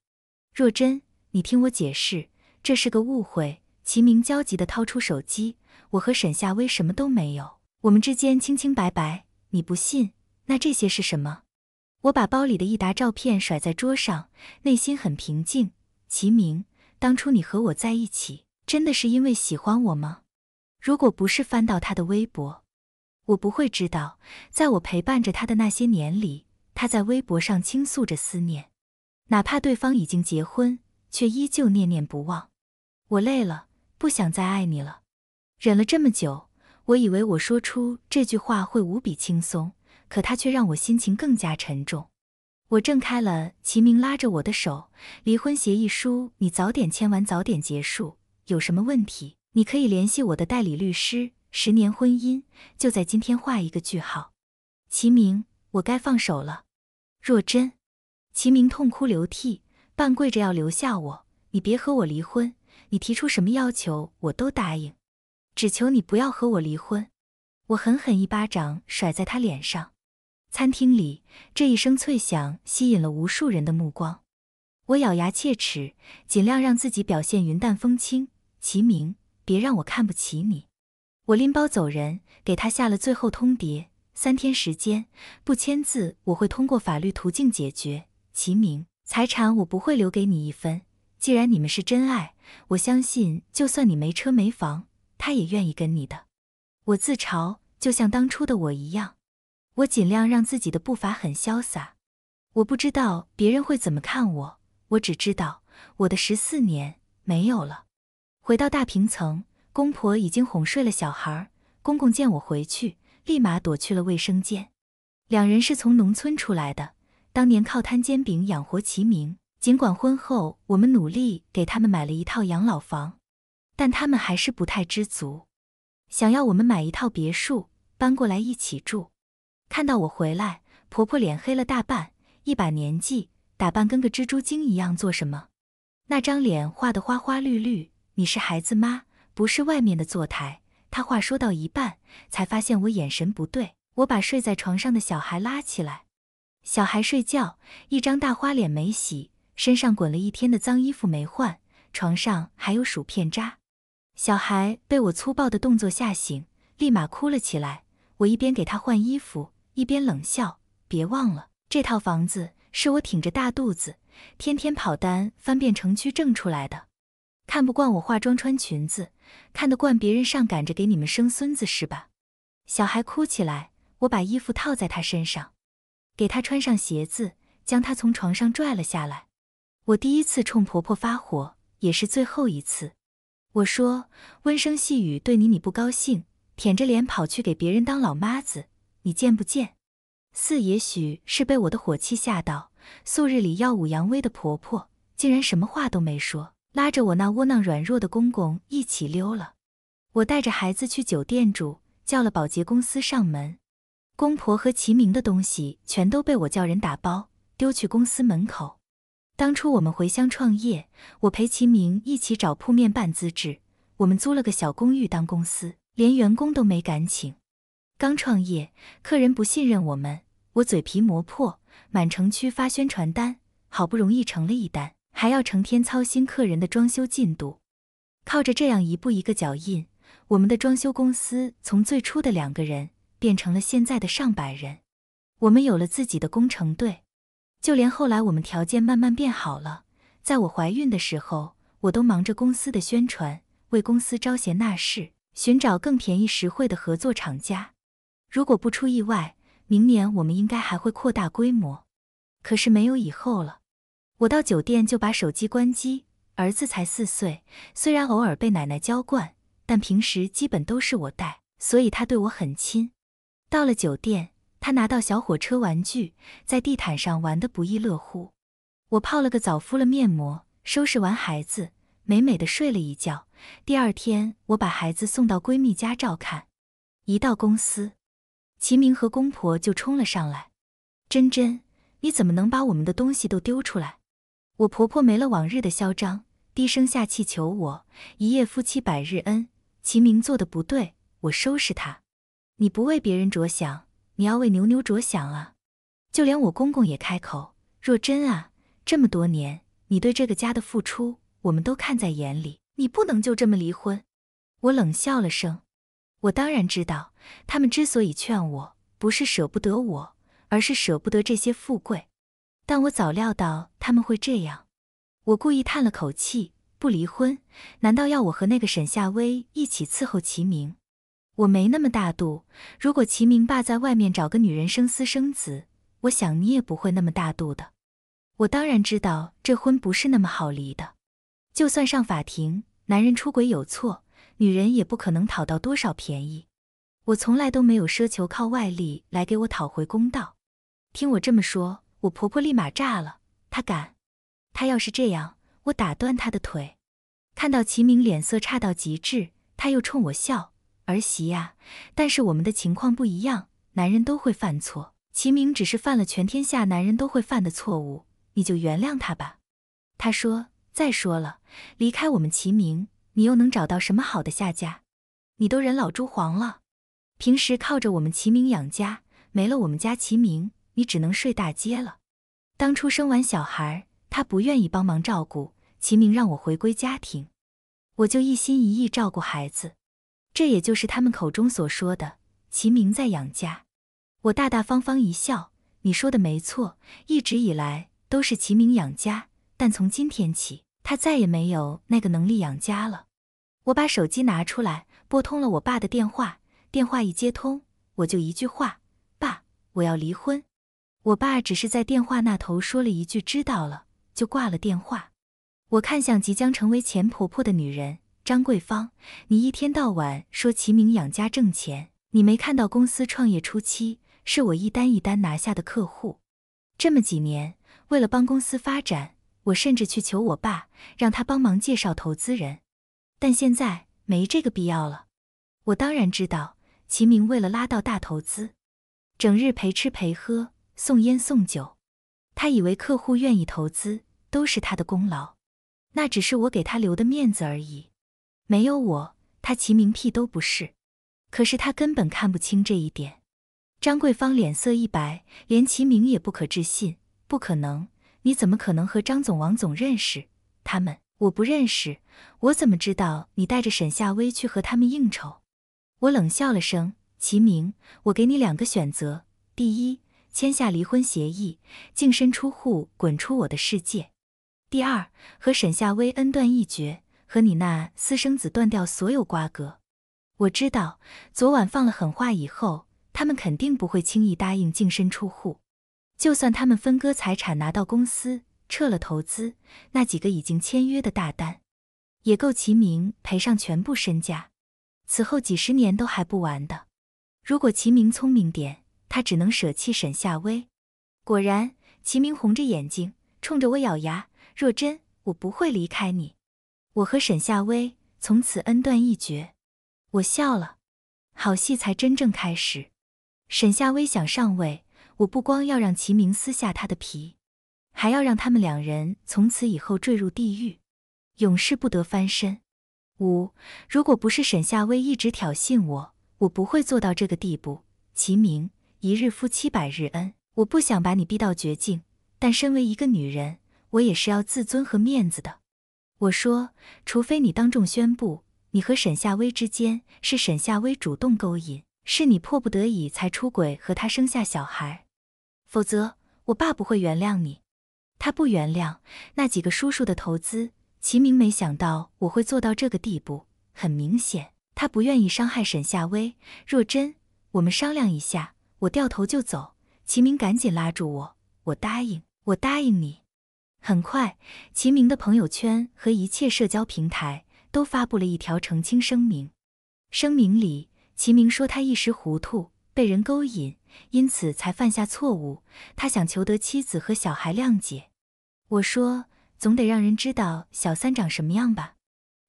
若真。你听我解释，这是个误会。齐明焦急地掏出手机，我和沈夏薇什么都没有，我们之间清清白白。你不信？那这些是什么？我把包里的一沓照片甩在桌上，内心很平静。齐明，当初你和我在一起，真的是因为喜欢我吗？如果不是翻到他的微博，我不会知道，在我陪伴着他的那些年里，他在微博上倾诉着思念，哪怕对方已经结婚。却依旧念念不忘。我累了，不想再爱你了。忍了这么久，我以为我说出这句话会无比轻松，可他却让我心情更加沉重。我挣开了齐明拉着我的手。离婚协议书，你早点签完，早点结束。有什么问题，你可以联系我的代理律师。十年婚姻，就在今天画一个句号。齐明，我该放手了。若真，齐明痛哭流涕。半跪着要留下我，你别和我离婚，你提出什么要求我都答应，只求你不要和我离婚。我狠狠一巴掌甩在他脸上，餐厅里这一声脆响吸引了无数人的目光。我咬牙切齿，尽量让自己表现云淡风轻。齐明，别让我看不起你。我拎包走人，给他下了最后通牒：三天时间，不签字我会通过法律途径解决。齐明。财产我不会留给你一分，既然你们是真爱，我相信就算你没车没房，他也愿意跟你的。我自嘲，就像当初的我一样，我尽量让自己的步伐很潇洒。我不知道别人会怎么看我，我只知道我的十四年没有了。回到大平层，公婆已经哄睡了小孩，公公见我回去，立马躲去了卫生间。两人是从农村出来的。当年靠摊煎饼养活齐明，尽管婚后我们努力给他们买了一套养老房，但他们还是不太知足，想要我们买一套别墅，搬过来一起住。看到我回来，婆婆脸黑了大半，一把年纪，打扮跟个蜘蛛精一样，做什么？那张脸画得花花绿绿。你是孩子妈，不是外面的坐台。她话说到一半，才发现我眼神不对，我把睡在床上的小孩拉起来。小孩睡觉，一张大花脸没洗，身上滚了一天的脏衣服没换，床上还有薯片渣。小孩被我粗暴的动作吓醒，立马哭了起来。我一边给他换衣服，一边冷笑：“别忘了，这套房子是我挺着大肚子，天天跑单翻遍城区挣出来的。看不惯我化妆穿裙子，看得惯别人上赶着给你们生孙子是吧？”小孩哭起来，我把衣服套在他身上。给她穿上鞋子，将她从床上拽了下来。我第一次冲婆婆发火，也是最后一次。我说，温声细语对你你不高兴，舔着脸跑去给别人当老妈子，你贱不贱？四也许是被我的火气吓到，素日里耀武扬威的婆婆竟然什么话都没说，拉着我那窝囊软弱的公公一起溜了。我带着孩子去酒店住，叫了保洁公司上门。公婆和齐明的东西全都被我叫人打包丢去公司门口。当初我们回乡创业，我陪齐明一起找铺面办资质。我们租了个小公寓当公司，连员工都没敢请。刚创业，客人不信任我们，我嘴皮磨破，满城区发宣传单，好不容易成了一单，还要成天操心客人的装修进度。靠着这样一步一个脚印，我们的装修公司从最初的两个人。变成了现在的上百人，我们有了自己的工程队，就连后来我们条件慢慢变好了，在我怀孕的时候，我都忙着公司的宣传，为公司招贤纳士，寻找更便宜实惠的合作厂家。如果不出意外，明年我们应该还会扩大规模。可是没有以后了，我到酒店就把手机关机。儿子才四岁，虽然偶尔被奶奶娇惯，但平时基本都是我带，所以他对我很亲。到了酒店，他拿到小火车玩具，在地毯上玩的不亦乐乎。我泡了个澡，敷了面膜，收拾完孩子，美美的睡了一觉。第二天，我把孩子送到闺蜜家照看。一到公司，齐明和公婆就冲了上来：“珍珍，你怎么能把我们的东西都丢出来？”我婆婆没了往日的嚣张，低声下气求我：“一夜夫妻百日恩，齐明做的不对，我收拾他。”你不为别人着想，你要为牛牛着想啊！就连我公公也开口：“若真啊，这么多年你对这个家的付出，我们都看在眼里，你不能就这么离婚。”我冷笑了声：“我当然知道，他们之所以劝我，不是舍不得我，而是舍不得这些富贵。但我早料到他们会这样，我故意叹了口气：不离婚，难道要我和那个沈夏薇一起伺候齐明？”我没那么大度。如果齐明爸在外面找个女人生私生子，我想你也不会那么大度的。我当然知道这婚不是那么好离的，就算上法庭，男人出轨有错，女人也不可能讨到多少便宜。我从来都没有奢求靠外力来给我讨回公道。听我这么说，我婆婆立马炸了。她敢？她要是这样，我打断她的腿！看到齐明脸色差到极致，她又冲我笑。儿媳呀，但是我们的情况不一样。男人都会犯错，齐明只是犯了全天下男人都会犯的错误，你就原谅他吧。他说：“再说了，离开我们齐明，你又能找到什么好的下家？你都人老珠黄了，平时靠着我们齐明养家，没了我们家齐明，你只能睡大街了。当初生完小孩，他不愿意帮忙照顾，齐明让我回归家庭，我就一心一意照顾孩子。”这也就是他们口中所说的齐明在养家。我大大方方一笑，你说的没错，一直以来都是齐明养家，但从今天起，他再也没有那个能力养家了。我把手机拿出来，拨通了我爸的电话。电话一接通，我就一句话：“爸，我要离婚。”我爸只是在电话那头说了一句“知道了”，就挂了电话。我看向即将成为前婆婆的女人。张桂芳，你一天到晚说齐明养家挣钱，你没看到公司创业初期是我一单一单拿下的客户。这么几年，为了帮公司发展，我甚至去求我爸，让他帮忙介绍投资人。但现在没这个必要了。我当然知道，齐明为了拉到大投资，整日陪吃陪喝送烟送酒，他以为客户愿意投资都是他的功劳，那只是我给他留的面子而已。没有我，他齐明屁都不是。可是他根本看不清这一点。张桂芳脸色一白，连齐明也不可置信：“不可能！你怎么可能和张总、王总认识？他们我不认识，我怎么知道你带着沈夏薇去和他们应酬？”我冷笑了声：“齐明，我给你两个选择：第一，签下离婚协议，净身出户，滚出我的世界；第二，和沈夏薇恩断义绝。”和你那私生子断掉所有瓜葛。我知道，昨晚放了狠话以后，他们肯定不会轻易答应净身出户。就算他们分割财产拿到公司撤了投资，那几个已经签约的大单，也够齐明赔上全部身家，此后几十年都还不完的。如果齐明聪明点，他只能舍弃沈夏薇。果然，齐明红着眼睛冲着我咬牙：“若真，我不会离开你。”我和沈夏薇从此恩断义绝。我笑了，好戏才真正开始。沈夏薇想上位，我不光要让齐明撕下他的皮，还要让他们两人从此以后坠入地狱，永世不得翻身。五，如果不是沈夏薇一直挑衅我，我不会做到这个地步。齐明，一日夫妻百日恩，我不想把你逼到绝境，但身为一个女人，我也是要自尊和面子的。我说，除非你当众宣布你和沈夏薇之间是沈夏薇主动勾引，是你迫不得已才出轨和她生下小孩，否则我爸不会原谅你。他不原谅那几个叔叔的投资。齐明没想到我会做到这个地步，很明显他不愿意伤害沈夏薇。若真，我们商量一下。我掉头就走。齐明赶紧拉住我。我答应，我答应你。很快，齐明的朋友圈和一切社交平台都发布了一条澄清声明。声明里，齐明说他一时糊涂，被人勾引，因此才犯下错误。他想求得妻子和小孩谅解。我说，总得让人知道小三长什么样吧。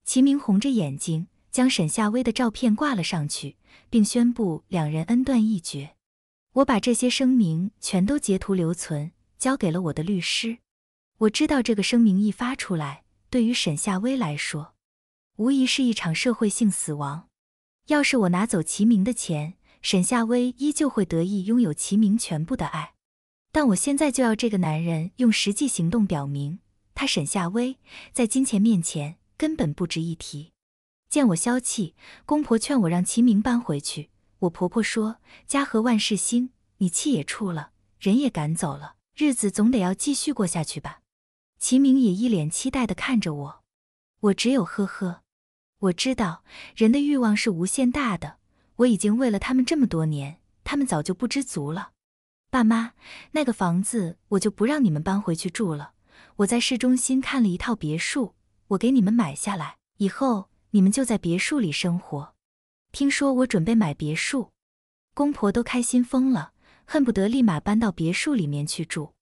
齐明红着眼睛，将沈夏薇的照片挂了上去，并宣布两人恩断义绝。我把这些声明全都截图留存，交给了我的律师。我知道这个声明一发出来，对于沈夏薇来说，无疑是一场社会性死亡。要是我拿走齐明的钱，沈夏薇依旧会得意拥有齐明全部的爱。但我现在就要这个男人用实际行动表明，他沈夏薇在金钱面前根本不值一提。见我消气，公婆劝我让齐明搬回去。我婆婆说：“家和万事兴，你气也出了，人也赶走了，日子总得要继续过下去吧。”齐明也一脸期待的看着我，我只有呵呵。我知道人的欲望是无限大的，我已经为了他们这么多年，他们早就不知足了。爸妈，那个房子我就不让你们搬回去住了，我在市中心看了一套别墅，我给你们买下来，以后你们就在别墅里生活。听说我准备买别墅，公婆都开心疯了，恨不得立马搬到别墅里面去住。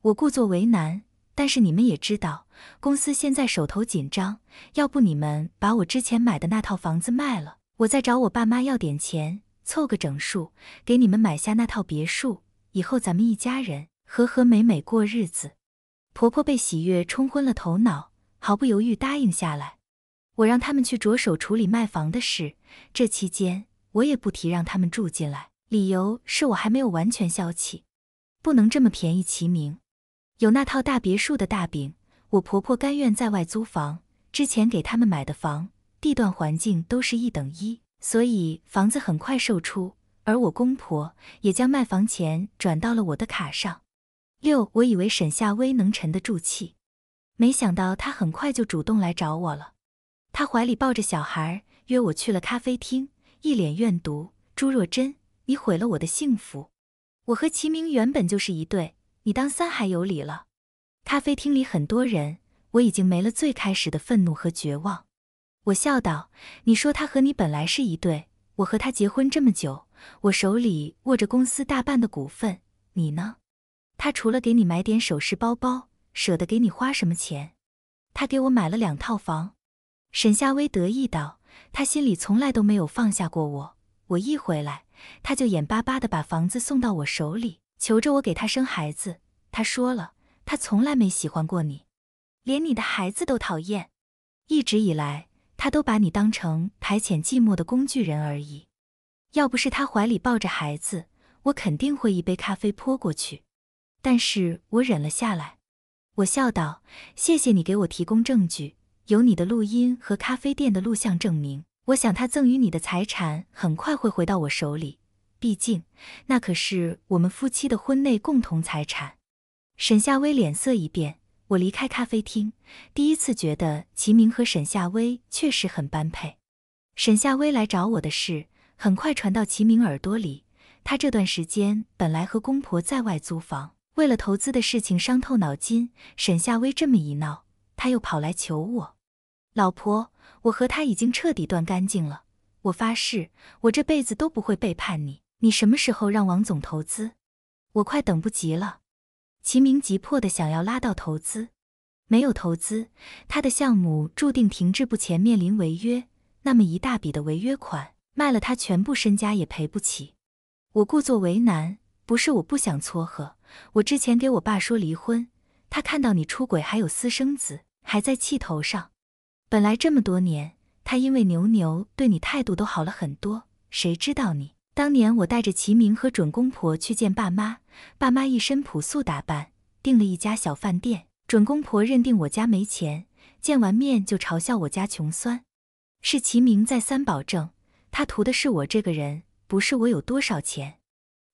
我故作为难。但是你们也知道，公司现在手头紧张，要不你们把我之前买的那套房子卖了，我再找我爸妈要点钱，凑个整数，给你们买下那套别墅，以后咱们一家人和和美美过日子。婆婆被喜悦冲昏了头脑，毫不犹豫答应下来。我让他们去着手处理卖房的事，这期间我也不提让他们住进来，理由是我还没有完全消气，不能这么便宜齐明。有那套大别墅的大饼，我婆婆甘愿在外租房。之前给他们买的房，地段环境都是一等一，所以房子很快售出。而我公婆也将卖房钱转到了我的卡上。六，我以为沈夏薇能沉得住气，没想到她很快就主动来找我了。她怀里抱着小孩，约我去了咖啡厅，一脸怨毒：“朱若真，你毁了我的幸福。我和齐明原本就是一对。”你当三还有理了？咖啡厅里很多人，我已经没了最开始的愤怒和绝望，我笑道：“你说他和你本来是一对，我和他结婚这么久，我手里握着公司大半的股份，你呢？他除了给你买点首饰包包，舍得给你花什么钱？他给我买了两套房。”沈夏薇得意道：“他心里从来都没有放下过我，我一回来，他就眼巴巴的把房子送到我手里。”求着我给他生孩子，他说了，他从来没喜欢过你，连你的孩子都讨厌，一直以来他都把你当成排遣寂寞的工具人而已。要不是他怀里抱着孩子，我肯定会一杯咖啡泼过去，但是我忍了下来。我笑道：“谢谢你给我提供证据，有你的录音和咖啡店的录像证明，我想他赠予你的财产很快会回到我手里。”毕竟，那可是我们夫妻的婚内共同财产。沈夏薇脸色一变，我离开咖啡厅，第一次觉得齐明和沈夏薇确实很般配。沈夏薇来找我的事，很快传到齐明耳朵里。他这段时间本来和公婆在外租房，为了投资的事情伤透脑筋。沈夏薇这么一闹，他又跑来求我：“老婆，我和他已经彻底断干净了。我发誓，我这辈子都不会背叛你。”你什么时候让王总投资？我快等不及了。齐明急迫的想要拉到投资，没有投资，他的项目注定停滞不前，面临违约，那么一大笔的违约款，卖了他全部身家也赔不起。我故作为难，不是我不想撮合，我之前给我爸说离婚，他看到你出轨还有私生子，还在气头上。本来这么多年，他因为牛牛对你态度都好了很多，谁知道你。当年我带着齐明和准公婆去见爸妈，爸妈一身朴素打扮，订了一家小饭店。准公婆认定我家没钱，见完面就嘲笑我家穷酸。是齐明再三保证，他图的是我这个人，不是我有多少钱。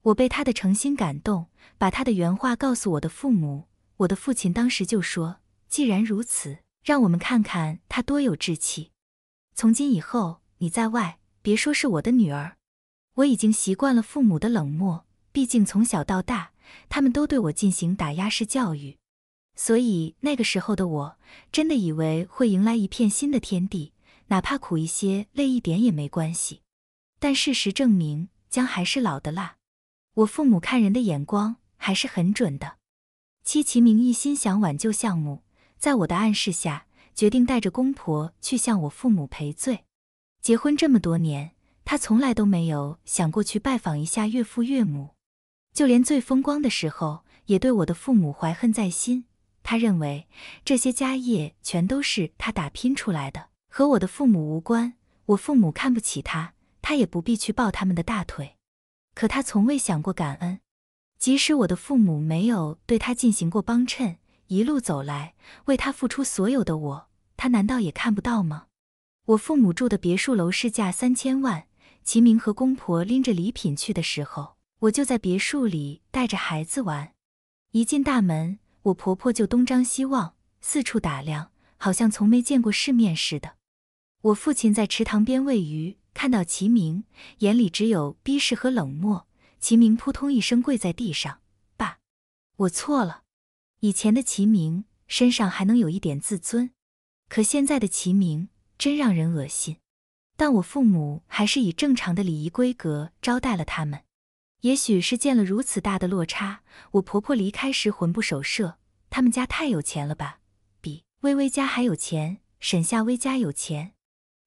我被他的诚心感动，把他的原话告诉我的父母。我的父亲当时就说：“既然如此，让我们看看他多有志气。从今以后，你在外别说是我的女儿。”我已经习惯了父母的冷漠，毕竟从小到大，他们都对我进行打压式教育，所以那个时候的我真的以为会迎来一片新的天地，哪怕苦一些、累一点也没关系。但事实证明，姜还是老的辣，我父母看人的眼光还是很准的。戚其明一心想挽救项目，在我的暗示下，决定带着公婆去向我父母赔罪。结婚这么多年。他从来都没有想过去拜访一下岳父岳母，就连最风光的时候，也对我的父母怀恨在心。他认为这些家业全都是他打拼出来的，和我的父母无关。我父母看不起他，他也不必去抱他们的大腿。可他从未想过感恩，即使我的父母没有对他进行过帮衬，一路走来为他付出所有的我，他难道也看不到吗？我父母住的别墅楼市价三千万。齐明和公婆拎着礼品去的时候，我就在别墅里带着孩子玩。一进大门，我婆婆就东张西望，四处打量，好像从没见过世面似的。我父亲在池塘边喂鱼，看到齐明，眼里只有逼视和冷漠。齐明扑通一声跪在地上：“爸，我错了。”以前的齐明身上还能有一点自尊，可现在的齐明真让人恶心。但我父母还是以正常的礼仪规格招待了他们。也许是见了如此大的落差，我婆婆离开时魂不守舍。他们家太有钱了吧？比薇薇家还有钱？沈夏薇家有钱？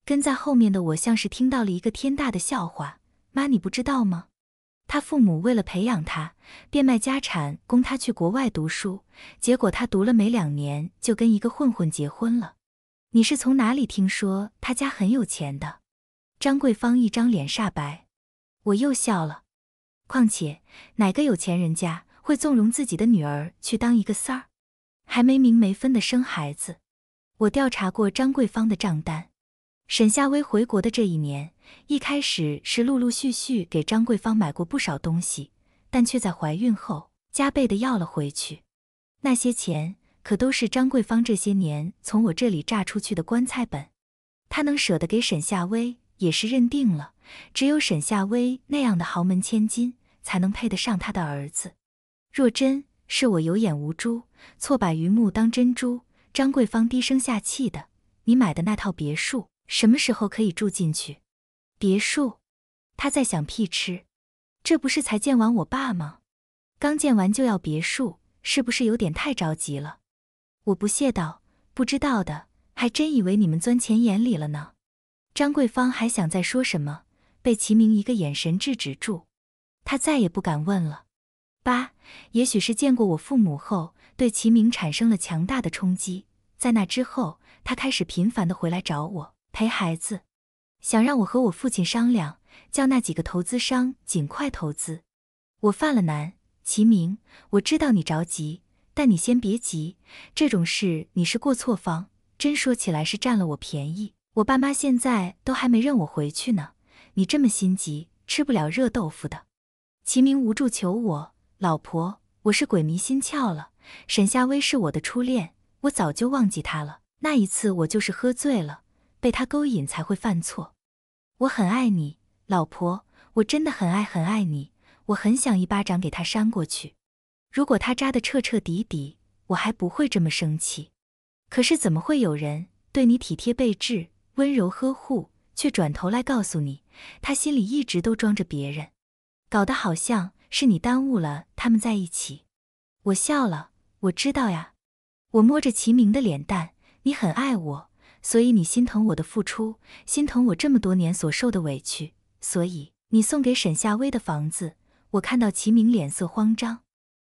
跟在后面的我像是听到了一个天大的笑话。妈，你不知道吗？他父母为了培养他，变卖家产供他去国外读书，结果他读了没两年就跟一个混混结婚了。你是从哪里听说他家很有钱的？张桂芳一张脸煞白，我又笑了。况且哪个有钱人家会纵容自己的女儿去当一个三儿，还没名没分的生孩子？我调查过张桂芳的账单，沈夏薇回国的这一年，一开始是陆陆续续给张桂芳买过不少东西，但却在怀孕后加倍的要了回去。那些钱可都是张桂芳这些年从我这里榨出去的棺材本，她能舍得给沈夏薇？也是认定了，只有沈夏薇那样的豪门千金才能配得上他的儿子。若真是我有眼无珠，错把榆木当珍珠。张桂芳低声下气的：“你买的那套别墅，什么时候可以住进去？”别墅？他在想屁吃？这不是才见完我爸吗？刚见完就要别墅，是不是有点太着急了？我不屑道：“不知道的，还真以为你们钻钱眼里了呢。”张桂芳还想再说什么，被齐明一个眼神制止住，他再也不敢问了。八，也许是见过我父母后，对齐明产生了强大的冲击。在那之后，他开始频繁的回来找我陪孩子，想让我和我父亲商量，叫那几个投资商尽快投资。我犯了难，齐明，我知道你着急，但你先别急，这种事你是过错方，真说起来是占了我便宜。我爸妈现在都还没认我回去呢，你这么心急，吃不了热豆腐的。齐明无助求我，老婆，我是鬼迷心窍了。沈夏薇是我的初恋，我早就忘记她了。那一次我就是喝醉了，被她勾引才会犯错。我很爱你，老婆，我真的很爱很爱你。我很想一巴掌给她扇过去，如果她扎的彻彻底底，我还不会这么生气。可是怎么会有人对你体贴备至？温柔呵护，却转头来告诉你，他心里一直都装着别人，搞得好像是你耽误了他们在一起。我笑了，我知道呀。我摸着齐明的脸蛋，你很爱我，所以你心疼我的付出，心疼我这么多年所受的委屈，所以你送给沈夏薇的房子。我看到齐明脸色慌张，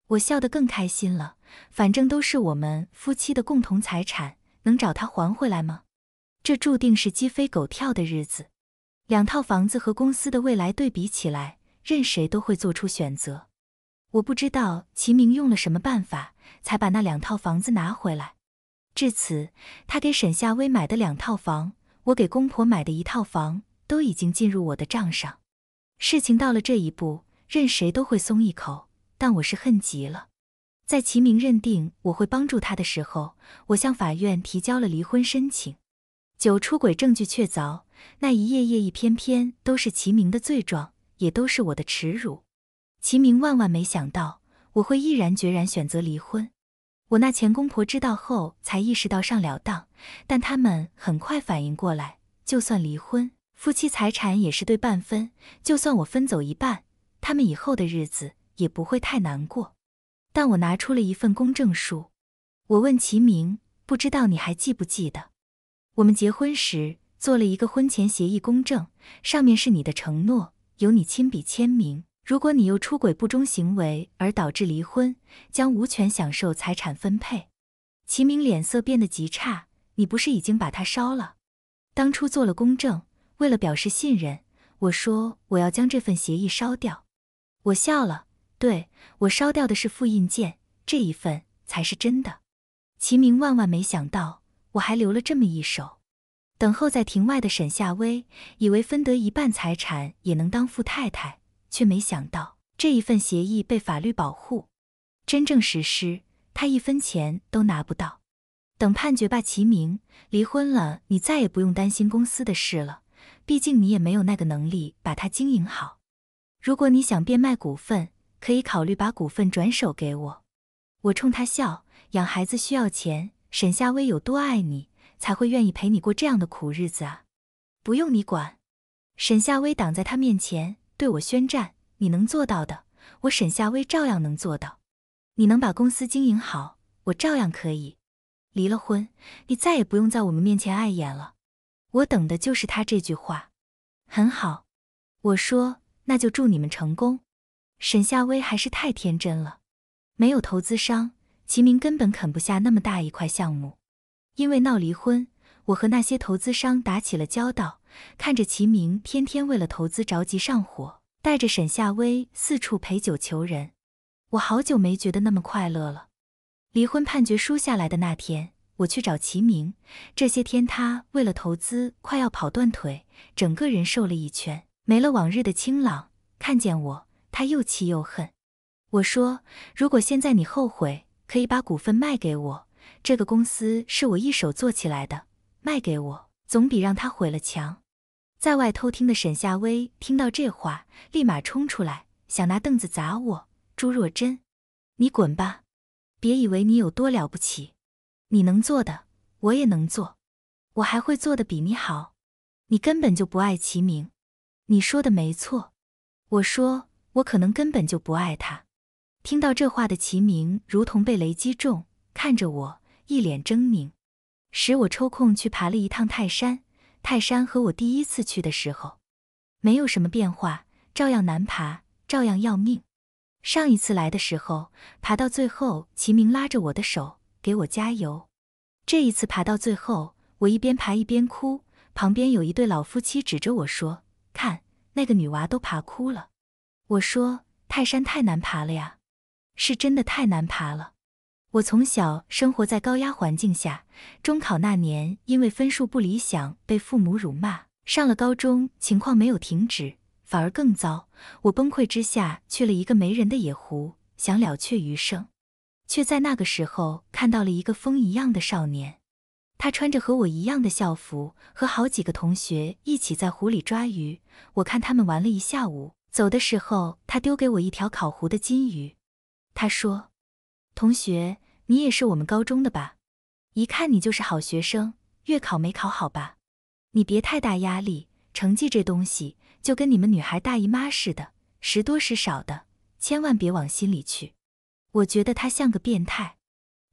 我笑得更开心了。反正都是我们夫妻的共同财产，能找他还回来吗？这注定是鸡飞狗跳的日子。两套房子和公司的未来对比起来，任谁都会做出选择。我不知道齐明用了什么办法，才把那两套房子拿回来。至此，他给沈夏薇买的两套房，我给公婆买的一套房，都已经进入我的账上。事情到了这一步，任谁都会松一口。但我是恨极了。在齐明认定我会帮助他的时候，我向法院提交了离婚申请。九出轨证据确凿，那一页页、一篇篇都是齐铭的罪状，也都是我的耻辱。齐铭万万没想到我会毅然决然选择离婚。我那前公婆知道后，才意识到上了当，但他们很快反应过来，就算离婚，夫妻财产也是对半分，就算我分走一半，他们以后的日子也不会太难过。但我拿出了一份公证书，我问齐铭：“不知道你还记不记得？”我们结婚时做了一个婚前协议公证，上面是你的承诺，由你亲笔签名。如果你又出轨不忠行为而导致离婚，将无权享受财产分配。齐明脸色变得极差。你不是已经把它烧了？当初做了公证，为了表示信任，我说我要将这份协议烧掉。我笑了，对我烧掉的是复印件，这一份才是真的。齐明万万没想到。我还留了这么一手，等候在庭外的沈夏薇以为分得一半财产也能当富太太，却没想到这一份协议被法律保护，真正实施她一分钱都拿不到。等判决吧，齐明，离婚了，你再也不用担心公司的事了，毕竟你也没有那个能力把它经营好。如果你想变卖股份，可以考虑把股份转手给我。我冲他笑，养孩子需要钱。沈夏薇有多爱你，才会愿意陪你过这样的苦日子啊？不用你管。沈夏薇挡在他面前，对我宣战：“你能做到的，我沈夏薇照样能做到。你能把公司经营好，我照样可以。离了婚，你再也不用在我们面前碍眼了。”我等的就是他这句话。很好，我说，那就祝你们成功。沈夏薇还是太天真了，没有投资商。齐明根本啃不下那么大一块项目，因为闹离婚，我和那些投资商打起了交道。看着齐明天天为了投资着急上火，带着沈夏薇四处陪酒求人，我好久没觉得那么快乐了。离婚判决书下来的那天，我去找齐明。这些天他为了投资快要跑断腿，整个人瘦了一圈，没了往日的清朗。看见我，他又气又恨。我说：“如果现在你后悔。”可以把股份卖给我，这个公司是我一手做起来的，卖给我总比让他毁了强。在外偷听的沈夏薇听到这话，立马冲出来，想拿凳子砸我。朱若真，你滚吧！别以为你有多了不起，你能做的我也能做，我还会做的比你好。你根本就不爱齐明，你说的没错。我说我可能根本就不爱他。听到这话的齐明如同被雷击中，看着我一脸狰狞。使我抽空去爬了一趟泰山。泰山和我第一次去的时候，没有什么变化，照样难爬，照样要命。上一次来的时候，爬到最后，齐明拉着我的手给我加油。这一次爬到最后，我一边爬一边哭，旁边有一对老夫妻指着我说：“看，那个女娃都爬哭了。”我说：“泰山太难爬了呀。”是真的太难爬了。我从小生活在高压环境下，中考那年因为分数不理想被父母辱骂。上了高中，情况没有停止，反而更糟。我崩溃之下去了一个没人的野湖，想了却余生，却在那个时候看到了一个风一样的少年。他穿着和我一样的校服，和好几个同学一起在湖里抓鱼。我看他们玩了一下午，走的时候他丢给我一条烤糊的金鱼。他说：“同学，你也是我们高中的吧？一看你就是好学生，月考没考好吧？你别太大压力，成绩这东西就跟你们女孩大姨妈似的，时多时少的，千万别往心里去。”我觉得他像个变态，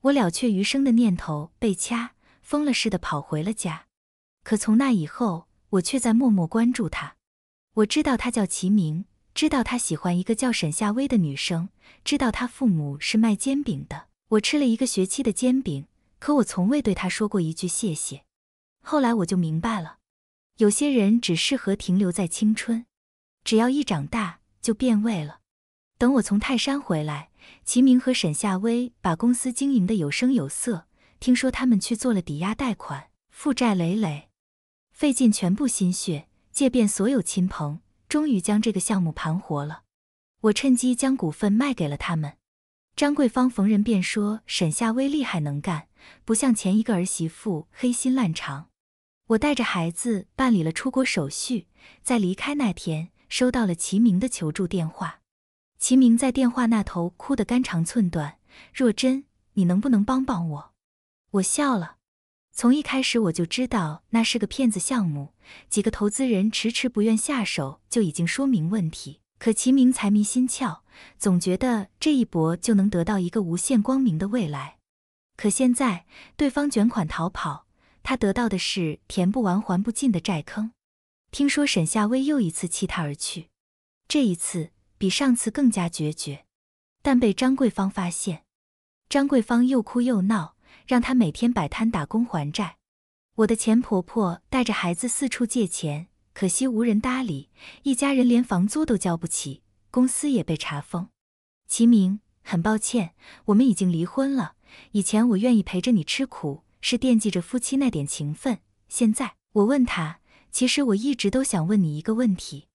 我了却余生的念头被掐，疯了似的跑回了家。可从那以后，我却在默默关注他。我知道他叫齐明。知道他喜欢一个叫沈夏薇的女生，知道他父母是卖煎饼的。我吃了一个学期的煎饼，可我从未对他说过一句谢谢。后来我就明白了，有些人只适合停留在青春，只要一长大就变味了。等我从泰山回来，齐明和沈夏薇把公司经营的有声有色。听说他们去做了抵押贷款，负债累累，费尽全部心血，借遍所有亲朋。终于将这个项目盘活了，我趁机将股份卖给了他们。张桂芳逢人便说沈夏薇厉害能干，不像前一个儿媳妇黑心烂肠。我带着孩子办理了出国手续，在离开那天，收到了齐明的求助电话。齐明在电话那头哭得肝肠寸断，若真，你能不能帮帮我？我笑了。从一开始我就知道那是个骗子项目，几个投资人迟迟不愿下手就已经说明问题。可齐明财迷心窍，总觉得这一搏就能得到一个无限光明的未来。可现在对方卷款逃跑，他得到的是填不完还不尽的债坑。听说沈夏薇又一次弃他而去，这一次比上次更加决绝。但被张桂芳发现，张桂芳又哭又闹。让她每天摆摊打工还债。我的前婆婆带着孩子四处借钱，可惜无人搭理，一家人连房租都交不起，公司也被查封。齐明，很抱歉，我们已经离婚了。以前我愿意陪着你吃苦，是惦记着夫妻那点情分。现在，我问他，其实我一直都想问你一个问题。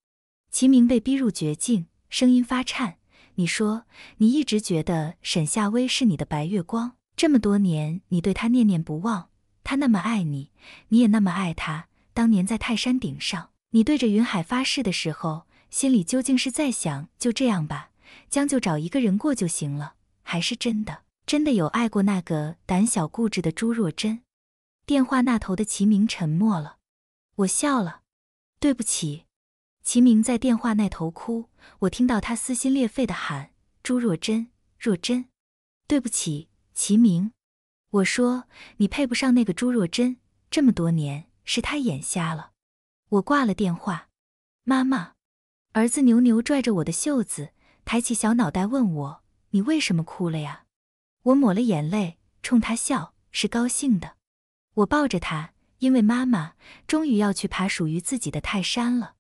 齐明被逼入绝境，声音发颤。你说，你一直觉得沈夏薇是你的白月光？这么多年，你对他念念不忘，他那么爱你，你也那么爱他。当年在泰山顶上，你对着云海发誓的时候，心里究竟是在想就这样吧，将就找一个人过就行了，还是真的真的有爱过那个胆小固执的朱若真？电话那头的齐鸣沉默了，我笑了。对不起，齐鸣在电话那头哭，我听到他撕心裂肺的喊：“朱若真，若真，对不起。”齐明，我说你配不上那个朱若珍，这么多年是她眼瞎了。我挂了电话。妈妈，儿子牛牛拽着我的袖子，抬起小脑袋问我：“你为什么哭了呀？”我抹了眼泪，冲他笑，是高兴的。我抱着他，因为妈妈终于要去爬属于自己的泰山了。